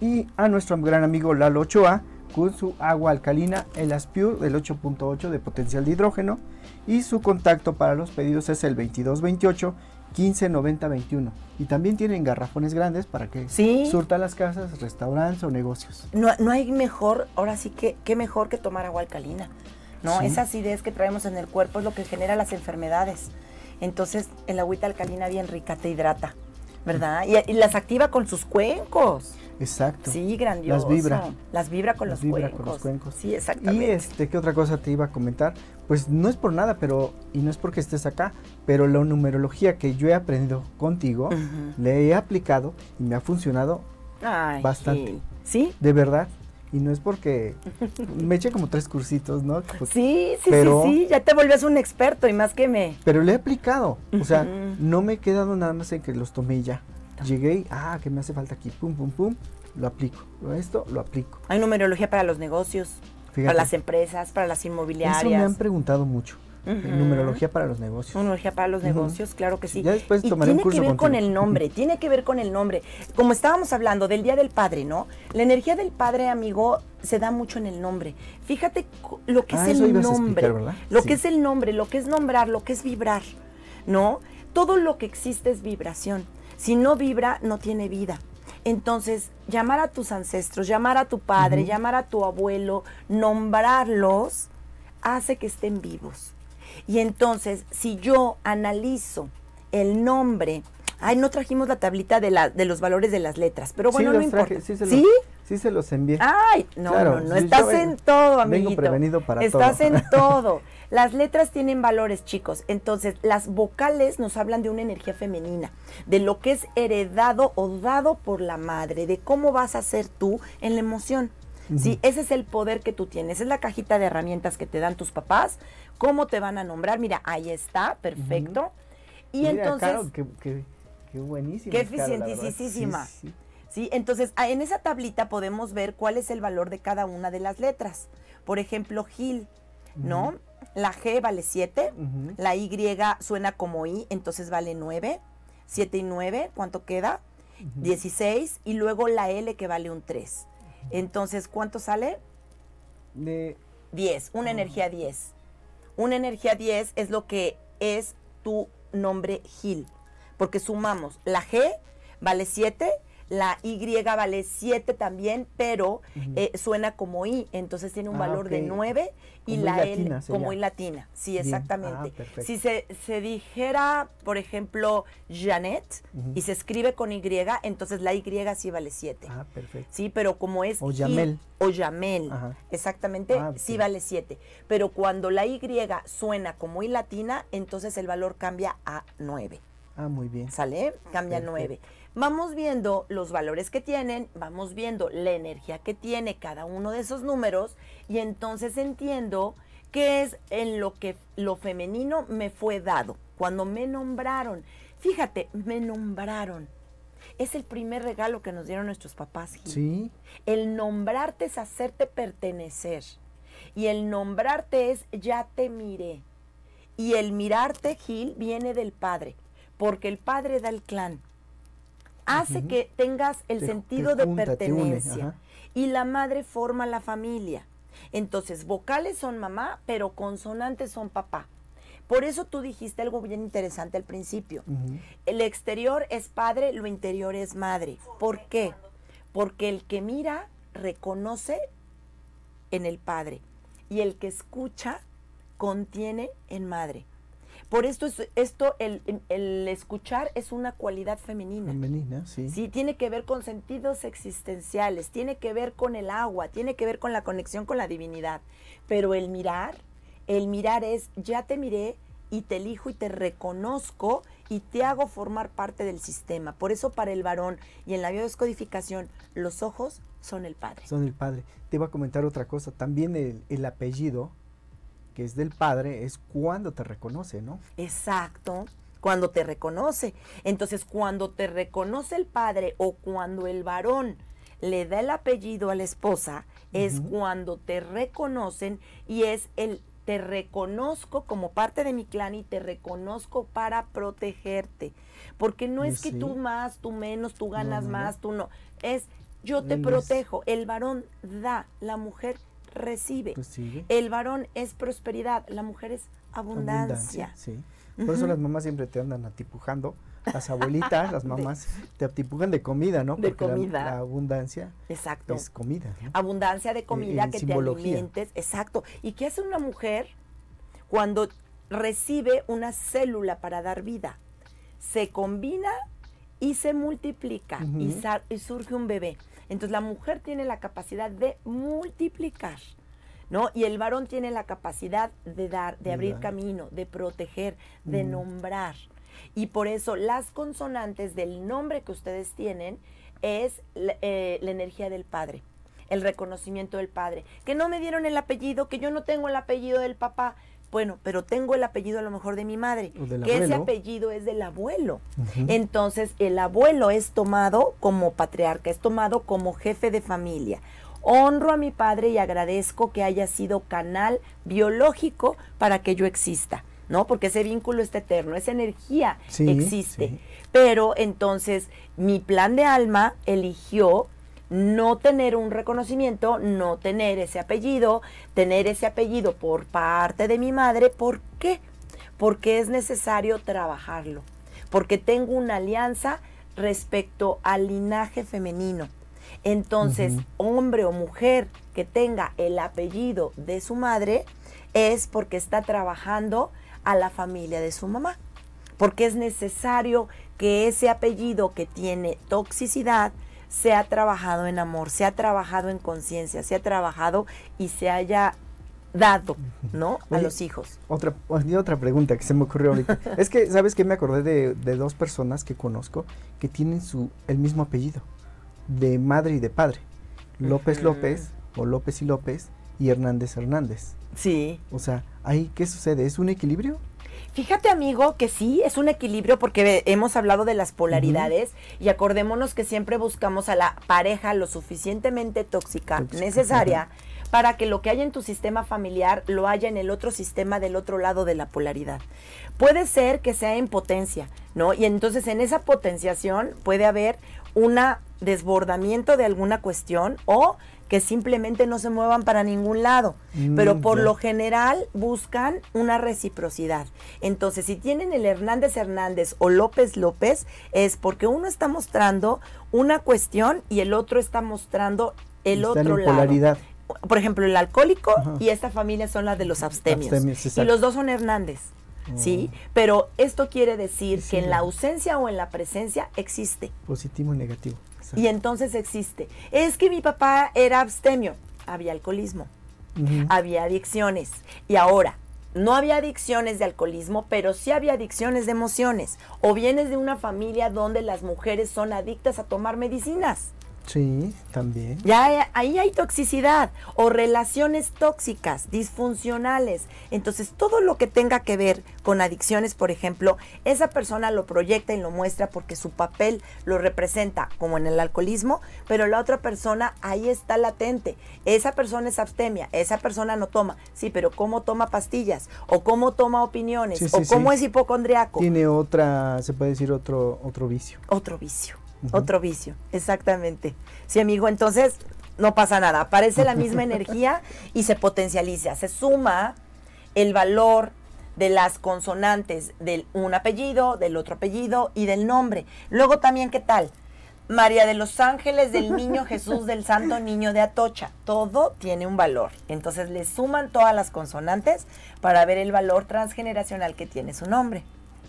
y a nuestro gran amigo Lalo Ochoa con su agua alcalina el Aspure del 8.8 de potencial de hidrógeno y su contacto para los pedidos es el 22 28 159021. Y también tienen garrafones grandes para que surta las casas, restaurantes o negocios. No, hay mejor, ahora sí que, qué mejor que tomar agua alcalina. ¿no? Esa acidez que traemos en el cuerpo es lo que genera las enfermedades. Entonces, el agüita alcalina bien rica te hidrata, ¿verdad? y las activa con sus cuencos. Exacto. Sí, grandioso. Las vibra. Las vibra con las los cuencos. Sí, exactamente. Y este, ¿qué otra cosa te iba a comentar? Pues no es por nada, pero, y no es porque estés acá, pero la numerología que yo he aprendido contigo, le he aplicado y me ha funcionado bastante. ¿Sí? De verdad. Y no es porque me eché como tres cursitos, ¿no? sí, sí, sí, sí, ya te volvías un experto y más que me. Pero le he aplicado. O sea, no me he quedado nada más en que los tomé ya. Llegué, ah, que me hace falta aquí, pum, pum, pum, lo aplico. esto, lo aplico. Hay numerología para los negocios, para las empresas, para las inmobiliarias. Eso me han preguntado mucho. Numerología para los negocios. Numerología para los negocios, claro que sí. después y tiene que ver con el nombre, tiene que ver con el nombre. Como estábamos hablando del Día del Padre, ¿no? La energía del padre, amigo, se da mucho en el nombre. Fíjate lo que ah, es el nombre. lo que es el nombre, lo que es nombrar, lo que es vibrar, ¿no? Todo lo que existe es vibración. Si no vibra, no tiene vida. Entonces, llamar a tus ancestros, llamar a tu padre, llamar a tu abuelo, nombrarlos, hace que estén vivos. Y entonces, si yo analizo el nombre, ay, no trajimos la tablita de, de los valores de las letras, pero bueno, no importa. ¿Sí? Sí se los envié. Ay, no, no, no, estás en todo, amiguito. Vengo prevenido para estás en todo. Las letras tienen valores, chicos. Entonces, las vocales nos hablan de una energía femenina, de lo que es heredado o dado por la madre, de cómo vas a ser tú en la emoción. Sí, ese es el poder que tú tienes, es la cajita de herramientas que te dan tus papás, cómo te van a nombrar, mira, ahí está, perfecto. Y entonces... Claro, qué, qué, qué Qué eficientísima. Entonces, en esa tablita podemos ver cuál es el valor de cada una de las letras. Por ejemplo, Gil, ¿no? La G vale 7, la Y suena como I, entonces vale 9. 7 y 9, ¿cuánto queda? 16. Y luego la L que vale un 3. Entonces, ¿cuánto sale? De... 10, una energía 10. Una energía 10 es lo que es tu nombre Gil, porque sumamos la G vale 7, la Y vale 7 también, pero eh, suena como I, entonces tiene un ah, valor de 9 y la L como I latina. Sí, ah, exactamente. si se, dijera, por ejemplo, Janet y se escribe con Y, entonces la Y sí vale 7. Ah, perfecto. Sí, pero como es o Yamel. o Yamel, exactamente, ah, sí vale 7. Pero cuando la Y suena como I latina, entonces el valor cambia a 9. Ah, muy bien. ¿Sale? Cambia Perfecto. 9. Vamos viendo los valores que tienen, vamos viendo la energía que tiene cada uno de esos números y entonces entiendo qué es en lo que lo femenino me fue dado. Cuando me nombraron, fíjate, me nombraron. Es el primer regalo que nos dieron nuestros papás. Gil. Sí. El nombrarte es hacerte pertenecer. Y el nombrarte es ya te miré. Y el mirarte, Gil, viene del padre, porque el padre da el clan hace que tengas el sentido de pertenencia. Y la madre forma la familia. Entonces, vocales son mamá, pero consonantes son papá. Por eso tú dijiste algo bien interesante al principio. El exterior es padre, lo interior es madre. ¿Por qué? Porque el que mira reconoce en el padre y el que escucha contiene en madre. Por esto, es, esto el, escuchar es una cualidad femenina. Femenina, sí. Sí, tiene que ver con sentidos existenciales, tiene que ver con el agua, tiene que ver con la conexión con la divinidad. Pero el mirar, el mirar es, ya te miré y te elijo y te reconozco y te hago formar parte del sistema. Por eso para el varón y en la biodescodificación, los ojos son el padre. Son el padre. Te iba a comentar otra cosa, también el, el apellido es del Padre es cuando te reconoce, ¿no? Exacto, cuando te reconoce. Entonces, cuando te reconoce el Padre o cuando el varón le da el apellido a la esposa, es cuando te reconocen y es el te reconozco como parte de mi clan y te reconozco para protegerte. Porque no es que tú más, tú menos, tú ganas más, tú no. Es yo te protejo. El varón da, la mujer recibe. El varón es prosperidad, la mujer es abundancia. Por eso las mamás siempre te andan atipujando. Las abuelitas, las mamás, te atipujan de comida, ¿no? De Porque comida. La, abundancia exacto. es comida. Abundancia de comida que te alimentes. Exacto. ¿Y qué hace una mujer cuando recibe una célula para dar vida? Se combina y se multiplica y surge un bebé. Entonces la mujer tiene la capacidad de multiplicar. ¿No? Y el varón tiene la capacidad de dar, de abrir camino, de proteger, de mm. nombrar. Y por eso las consonantes del nombre que ustedes tienen es eh, la energía del padre el reconocimiento del padre, que no me dieron el apellido, que yo no tengo el apellido del papá, bueno, pero tengo el apellido a lo mejor de mi madre, que ese apellido es del abuelo. Entonces, el abuelo es tomado como patriarca, es tomado como jefe de familia. Honro a mi padre y agradezco que haya sido canal biológico para que yo exista, ¿no? Porque ese vínculo está eterno, esa energía existe. Pero entonces, mi plan de alma eligió no tener un reconocimiento, no tener ese apellido, tener ese apellido por parte de mi madre. ¿Por qué? Porque es necesario trabajarlo, porque tengo una alianza respecto al linaje femenino. Entonces, hombre o mujer que tenga el apellido de su madre es porque está trabajando a la familia de su mamá, porque es necesario que ese apellido que tiene toxicidad, se ha trabajado en amor, se ha trabajado en conciencia, se ha trabajado y se haya dado, ¿no? a los hijos. Otra, otra pregunta que se me ocurrió ahorita. es que, ¿sabes que Me acordé de, dos personas que conozco que tienen su, el mismo apellido, de madre y de padre. López López o López y López y Hernández Hernández. Sí. O sea, ahí, ¿qué sucede? ¿Es un equilibrio? Fíjate, amigo, que sí, es un equilibrio porque hemos hablado de las polaridades y acordémonos que siempre buscamos a la pareja lo suficientemente tóxica, necesaria, para que lo que haya en tu sistema familiar lo haya en el otro sistema del otro lado de la polaridad. Puede ser que sea en potencia, ¿no? Y entonces en esa potenciación puede haber un desbordamiento de alguna cuestión o que simplemente no se muevan para ningún lado. Mm, Pero por lo general buscan una reciprocidad. Entonces, si tienen el Hernández Hernández o López López, es porque uno está mostrando una cuestión y el otro está mostrando el otro en lado. Polaridad. Por ejemplo, el alcohólico y esta familia son las de los abstemios y los dos son Hernández. ¿sí? Mm. Pero esto quiere decir que en la ausencia o en la presencia existe. Positivo y negativo. Y entonces existe. Es que mi papá era abstemio, había alcoholismo, había adicciones. Y ahora, no había adicciones de alcoholismo, pero sí había adicciones de emociones. O vienes de una familia donde las mujeres son adictas a tomar medicinas. Sí, también. Ya ahí hay toxicidad o relaciones tóxicas, disfuncionales. Entonces, todo lo que tenga que ver con adicciones, por ejemplo, esa persona lo proyecta y lo muestra porque su papel lo representa, como en el alcoholismo, pero la otra persona ahí está latente. Esa persona es abstemia, esa persona no toma. Sí, pero ¿cómo toma pastillas? ¿O cómo toma opiniones? ¿O cómo es hipocondriaco? Tiene otra, se puede decir, otro, otro vicio. Otro vicio. Otro vicio, exactamente. Sí, amigo, entonces no pasa nada. Aparece la misma energía y se potencializa. Se suma el valor de las consonantes del un apellido, del otro apellido y del nombre. Luego también, ¿qué tal? María de los Ángeles, del Niño Jesús, del Santo Niño de Atocha. Todo tiene un valor. Entonces le suman todas las consonantes para ver el valor transgeneracional que tiene su nombre.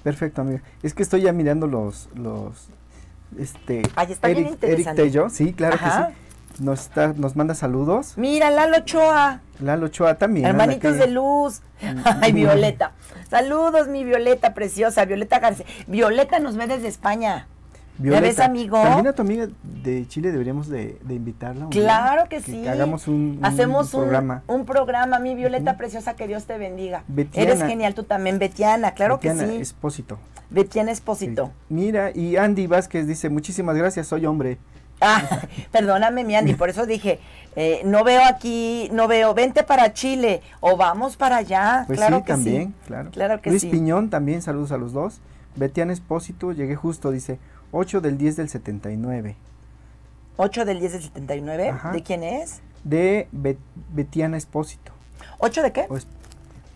Perfecto, amiga. Es que estoy ya mirando los, los, este, Ahí está Eric, Tello, sí, claro que sí. Nos, está, nos manda saludos. Mira, Lalo Choa. Lalo Choa también. Hermanitos de luz. Mm, Ay, mm. Violeta. Saludos, mi Violeta preciosa, Violeta García. Violeta nos ve desde España. Violeta, ¿Ya ves, amigo? También a tu amiga de Chile deberíamos de, invitarla. claro que, sí. hagamos un, Hacemos un, programa. Un, programa, mi Violeta preciosa, que Dios te bendiga. Betiana, Eres genial tú también, Betiana, claro que sí. Espósito. Betiana Espósito. Mira, y Andy Vázquez dice, muchísimas gracias, soy hombre. Ah, perdóname, mi Andy, por eso dije, eh, no veo aquí, no veo, vente para Chile o vamos para allá. Pues claro que también, sí. claro. claro que Luis Piñón también, saludos a los dos. Betiana Espósito, llegué justo, dice, 8 del 10 del 79. 8 del 10 del 79. ¿De quién es? De Betiana Espósito. ¿8 de qué? Pues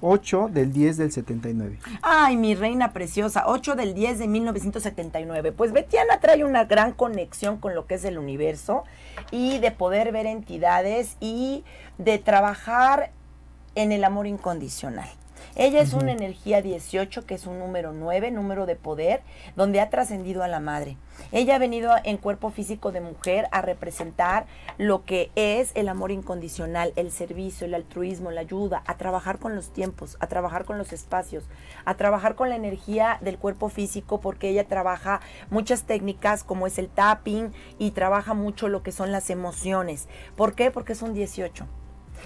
8 del 10 del 79. Ay, mi reina preciosa, 8 del 10 de 1979. Pues Betiana trae una gran conexión con lo que es el universo y de poder ver entidades y de trabajar en el amor incondicional. Ella es una energía 18, que es un número 9, número de poder, donde ha trascendido a la madre. Ella ha venido en cuerpo físico de mujer a representar lo que es el amor incondicional, el servicio, el altruismo, la ayuda, a trabajar con los tiempos, a trabajar con los espacios, a trabajar con la energía del cuerpo físico, porque ella trabaja muchas técnicas como es el tapping y trabaja mucho lo que son las emociones. ¿Por qué? Porque es un 18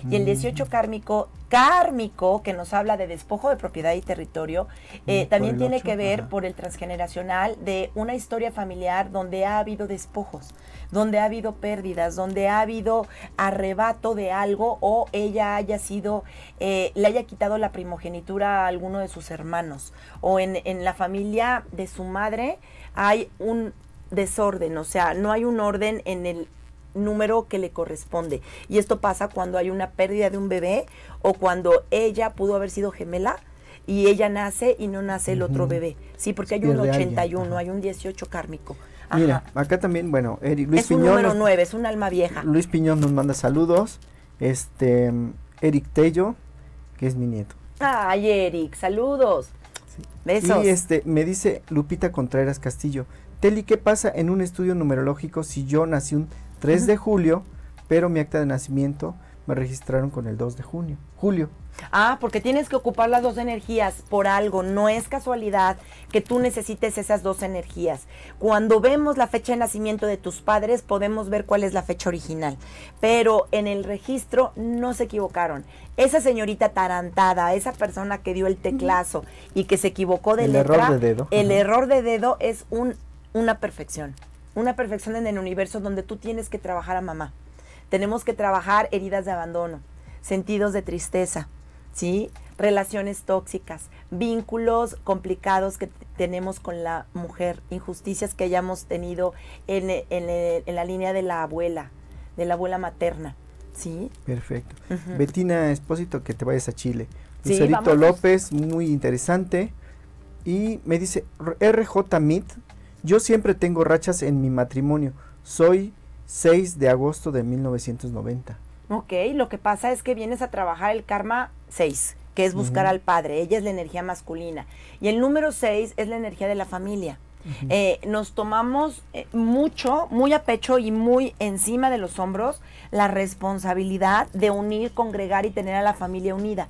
y el 18 mm. kármico, kármico, que nos habla de despojo de propiedad y territorio, eh, mm, también tiene que ver por el transgeneracional de una historia familiar donde ha habido despojos, donde ha habido pérdidas, donde ha habido arrebato de algo o ella haya sido, eh, le haya quitado la primogenitura a alguno de sus hermanos, o en la familia de su madre hay un desorden, o sea, no hay un orden en el número que le corresponde. Y esto pasa cuando hay una pérdida de un bebé o cuando ella pudo haber sido gemela y ella nace y no nace el otro bebé. Sí, porque hay un 81, hay un 18 kármico. Mira, acá también, bueno, Eric, Luis Piñón. Es un número 9, es un alma vieja. Luis Piñón nos manda saludos. Este, Eric Tello, que es mi nieto. Ay, Eric, saludos. Y este, me dice Lupita Contreras Castillo. Teli, ¿qué pasa en un estudio numerológico si yo nací un 3 de julio, pero mi acta de nacimiento me registraron con el 2 de junio, julio. Ah, porque tienes que ocupar las dos energías por algo. No es casualidad que tú necesites esas dos energías. Cuando vemos la fecha de nacimiento de tus padres, podemos ver cuál es la fecha original. Pero en el registro no se equivocaron. Esa señorita tarantada, esa persona que dio el teclazo y que se equivocó de el error de dedo. El error de dedo es un, una perfección una perfección en el universo donde tú tienes que trabajar a mamá. Tenemos que trabajar heridas de abandono, sentidos de tristeza, ¿sí? Relaciones tóxicas, vínculos complicados que tenemos con la mujer, injusticias que hayamos tenido eh, eh, en, la línea de la abuela, de la abuela materna, ¿sí? Perfecto. Betina Espósito, que te vayas a Chile. Lucerito López, muy interesante. Y me dice RJ Mit, yo siempre tengo rachas en mi matrimonio. Soy 6 de agosto de 1990. Ok, lo que pasa es que vienes a trabajar el karma 6, que es buscar al padre. Ella es la energía masculina. Y el número 6 es la energía de la familia. Eh, nos tomamos eh, mucho, muy a pecho y muy encima de los hombros la responsabilidad de unir, congregar y tener a la familia unida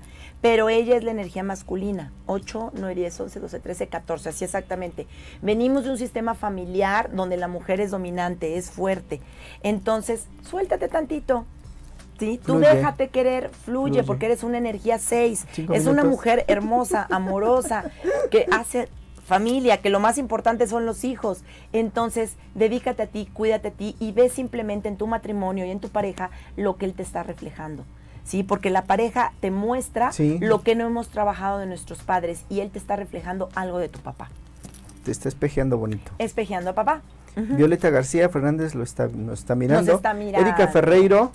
pero ella es la energía masculina. 8, 9, 10, 11, 12, 13, 14, así exactamente. Venimos de un sistema familiar donde la mujer es dominante, es fuerte. Entonces, suéltate tantito. ¿sí? Tú déjate querer, fluye, porque eres una energía 6. Es una mujer hermosa, amorosa, que hace familia, que lo más importante son los hijos. Entonces, dedícate a ti, cuídate a ti y ve simplemente en tu matrimonio y en tu pareja lo que él te está reflejando. ¿sí? Porque la pareja te muestra lo que no hemos trabajado de nuestros padres y él te está reflejando algo de tu papá. Te está espejeando bonito. Espejeando a papá. Violeta García Fernández lo está, nos está mirando. Erika Ferreiro.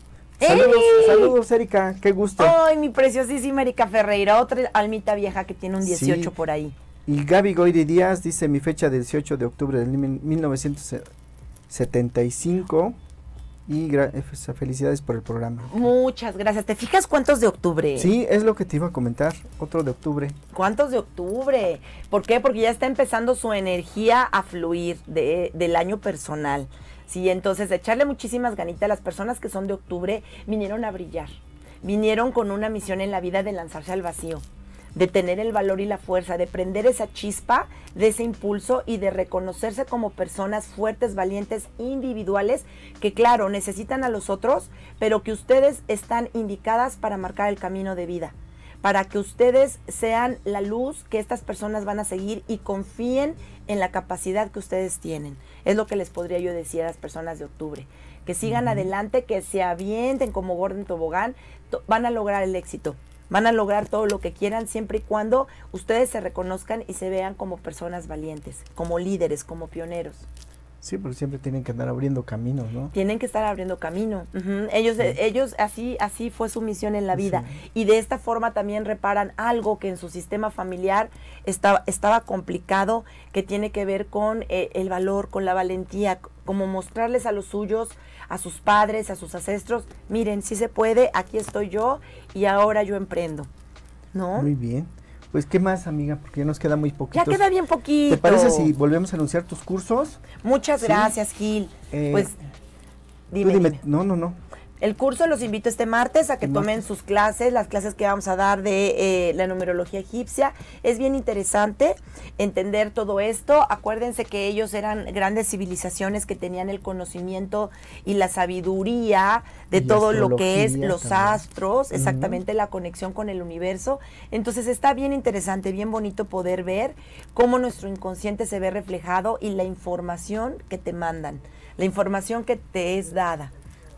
Saludos, Erika, qué gusto. Ay, mi preciosísima Erika Ferreira, otra almita vieja que tiene un 18 por ahí. Y Gaby Goiri Díaz dice mi fecha del 18 de octubre de 1975 y eh, pues, felicidades por el programa. Muchas gracias. ¿Te fijas cuántos de octubre? Sí, es lo que te iba a comentar, otro de octubre. ¿Cuántos de octubre? ¿Por qué? Porque ya está empezando su energía a fluir de, del año personal. Sí, entonces echarle muchísimas ganitas. a Las personas que son de octubre vinieron a brillar, vinieron con una misión en la vida de lanzarse al vacío de tener el valor y la fuerza, de prender esa chispa, de ese impulso y de reconocerse como personas fuertes, valientes, individuales, que claro, necesitan a los otros, pero que ustedes están indicadas para marcar el camino de vida para que ustedes sean la luz que estas personas van a seguir y confíen en la capacidad que ustedes tienen. Es lo que les podría yo decir a las personas de octubre. Que sigan adelante, que se avienten como Gordon Tobogán, van a lograr el éxito. Van a lograr todo lo que quieran siempre y cuando ustedes se reconozcan y se vean como personas valientes, como líderes, como pioneros. Sí, pero siempre tienen que andar abriendo caminos, ¿no? Tienen que estar abriendo camino. Ellos, ellos así, así fue su misión en la vida. Y de esta forma también reparan algo que en su sistema familiar estaba, complicado, que tiene que ver con eh, el valor, con la valentía, como mostrarles a los suyos a sus padres, a sus ancestros, miren, si se puede, aquí estoy yo y ahora yo emprendo. ¿No? Muy bien. Pues, ¿qué más, amiga? Porque ya nos queda muy poquito. Ya queda bien poquito. ¿Te parece si volvemos a anunciar tus cursos? Muchas gracias, Gil. Eh, pues, dime. No, no, no. El curso los invito este martes a que tomen sus clases, las clases que vamos a dar de eh, la numerología egipcia. Es bien interesante entender todo esto. Acuérdense que ellos eran grandes civilizaciones que tenían el conocimiento y la sabiduría de todo lo que es los astros, exactamente la conexión con el universo. Entonces está bien interesante, bien bonito poder ver cómo nuestro inconsciente se ve reflejado y la información que te mandan, la información que te es dada.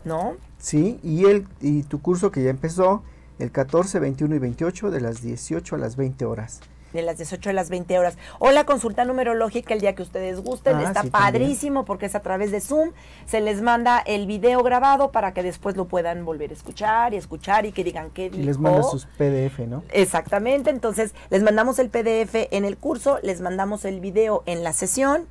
¿no? Sí, y, el, y tu curso que ya empezó el 14, 21 y 28 de las 18 a las 20 horas de las 18 a las 20 horas. O la consulta numerológica el día que ustedes gusten. Ah, Está padrísimo porque es a través de Zoom. Se les manda el video grabado para que después lo puedan volver a escuchar y escuchar y que digan qué Y les manda sus PDF, ¿no? Exactamente. Entonces, les mandamos el PDF en el curso, les mandamos el video en la sesión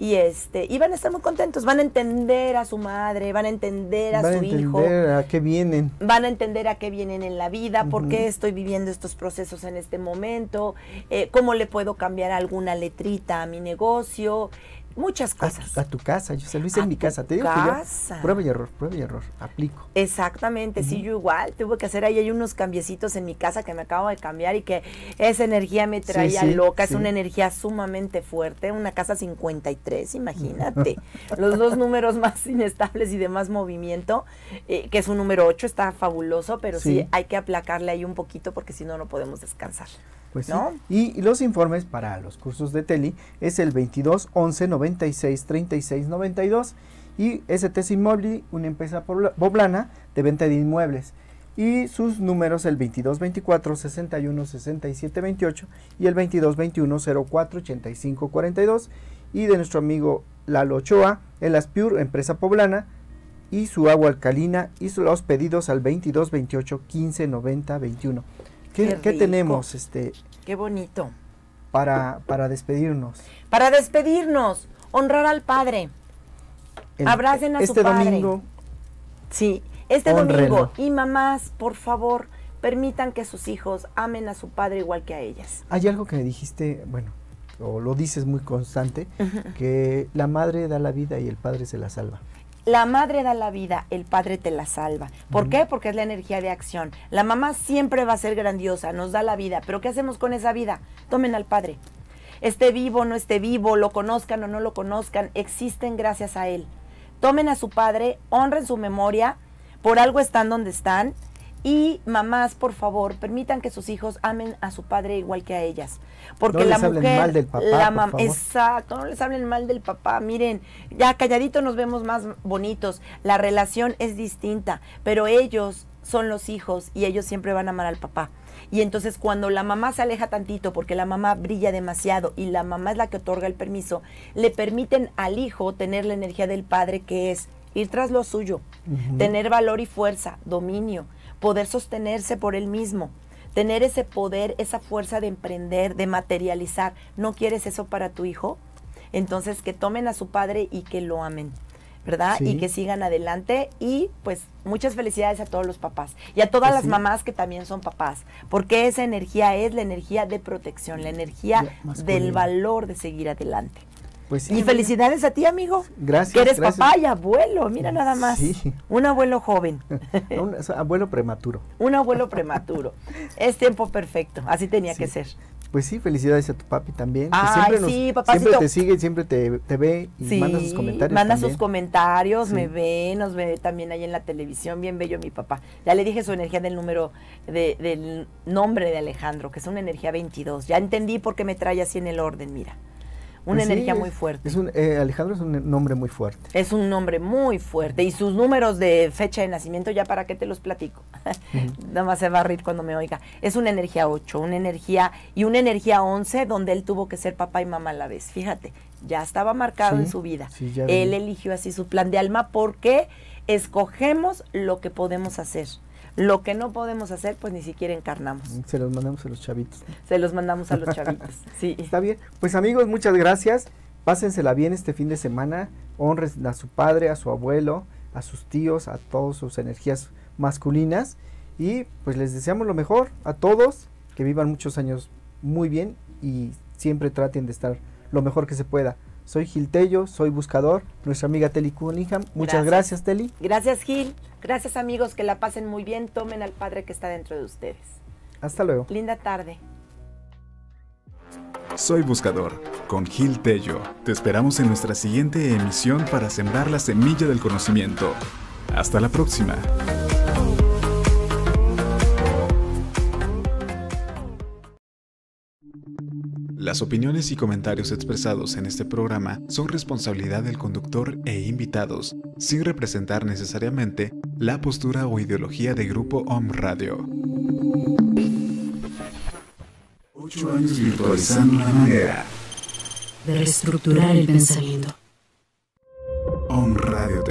y este, y van a estar muy contentos, van a entender a su madre, van a entender a su hijo. Van a entender a qué vienen. Van a entender a qué vienen en la vida, por qué estoy viviendo estos procesos en este momento, eh, cómo le puedo cambiar alguna letrita a mi negocio, muchas cosas. A tu, casa, yo se lo hice en mi casa, te digo casa. que yo, prueba y error, prueba y error, aplico. Exactamente, sí, yo igual, tuve que hacer ahí hay unos cambiecitos en mi casa que me acabo de cambiar y que esa energía me traía loca, es una energía sumamente fuerte, una casa 53, imagínate, los dos números más inestables y de más movimiento, eh, que es un número 8, está fabuloso, pero sí, hay que aplacarle ahí un poquito porque si no, no podemos descansar. Pues Y los informes para los cursos de Teli es el 22 11 96 36 92 y STC Immobili, una empresa poblana de venta de inmuebles. Y sus números el 22 24 61 67 28 y el 22 21 04 85 42 y de nuestro amigo Lalochoa, Ochoa en empresa poblana y su agua alcalina y los pedidos al 22 28 15 90 21. ¿Qué, qué, tenemos? Este, qué bonito. Para, para despedirnos. Para despedirnos, honrar al Padre. Abracen a su este Padre. Domingo, sí, este domingo. Y mamás, por favor, permitan que sus hijos amen a su Padre igual que a ellas. Hay algo que me dijiste, bueno, o lo dices muy constante, que la madre da la vida y el padre se la salva. La madre da la vida, el padre te la salva. ¿Por qué? Porque es la energía de acción. La mamá siempre va a ser grandiosa, nos da la vida, pero ¿qué hacemos con esa vida? Tomen al padre. Esté vivo, no esté vivo, lo conozcan o no lo conozcan, existen gracias a él. Tomen a su padre, honren su memoria, por algo están donde están y mamás, por favor, permitan que sus hijos amen a su padre igual que a ellas. Porque no la les mujer, hablen mal del papá, la mamá, exacto, no les hablen mal del papá. Miren, ya calladito nos vemos más bonitos. La relación es distinta, pero ellos son los hijos y ellos siempre van a amar al papá. Y entonces cuando la mamá se aleja tantito porque la mamá brilla demasiado y la mamá es la que otorga el permiso, le permiten al hijo tener la energía del padre que es ir tras lo suyo, tener valor y fuerza, dominio poder sostenerse por él mismo, tener ese poder, esa fuerza de emprender, de materializar. ¿No quieres eso para tu hijo? Entonces que tomen a su padre y que lo amen. ¿verdad? Y que sigan adelante. Y pues muchas felicidades a todos los papás y a todas las mamás que también son papás, porque esa energía es la energía de protección, la energía del valor de seguir adelante. Pues y felicidades a ti, amigo. Gracias. Que eres papá y abuelo, mira nada más. Un abuelo joven. un abuelo prematuro. un abuelo prematuro. es tiempo perfecto, así tenía que ser. Pues sí, felicidades a tu papi también. Ay, sí, papá Siempre te sigue, siempre te, ve y manda sus comentarios. Manda sus comentarios, me ve, nos ve también ahí en la televisión, bien bello mi papá. Ya le dije su energía del número, del nombre de Alejandro, que es una energía 22. Ya entendí por qué me trae así en el orden, mira. Pues una energía muy fuerte. Es un, eh, Alejandro es un nombre muy fuerte. Es un nombre muy fuerte. Y sus números de fecha de nacimiento, ya para qué te los platico. Nada más se va a cuando me oiga. Es una energía 8, una energía y una energía 11 donde él tuvo que ser papá y mamá a la vez. Fíjate, ya estaba marcado en su vida. él eligió así su plan de alma porque escogemos lo que podemos hacer lo que no podemos hacer, pues ni siquiera encarnamos. Se los mandamos a los chavitos. Se los mandamos a los chavitos, sí. Está bien. Pues amigos, muchas gracias. Pásensela bien este fin de semana. Honres a su padre, a su abuelo, a sus tíos, a todas sus energías masculinas. Y pues les deseamos lo mejor a todos. Que vivan muchos años muy bien y siempre traten de estar lo mejor que se pueda. Soy Gil Tello, soy buscador, nuestra amiga Teli Cunningham. Muchas gracias. Teli. Gracias, Gil. Gracias, amigos, que la pasen muy bien. Tomen al Padre que está dentro de ustedes. Hasta luego. Linda tarde. Soy Buscador, con Gil Tello. Te esperamos en nuestra siguiente emisión para sembrar la semilla del conocimiento. Hasta la próxima. Las opiniones y comentarios expresados en este programa son responsabilidad del conductor e invitados, sin representar necesariamente la postura o ideología de Grupo Om Radio. años la de reestructurar el pensamiento. Radio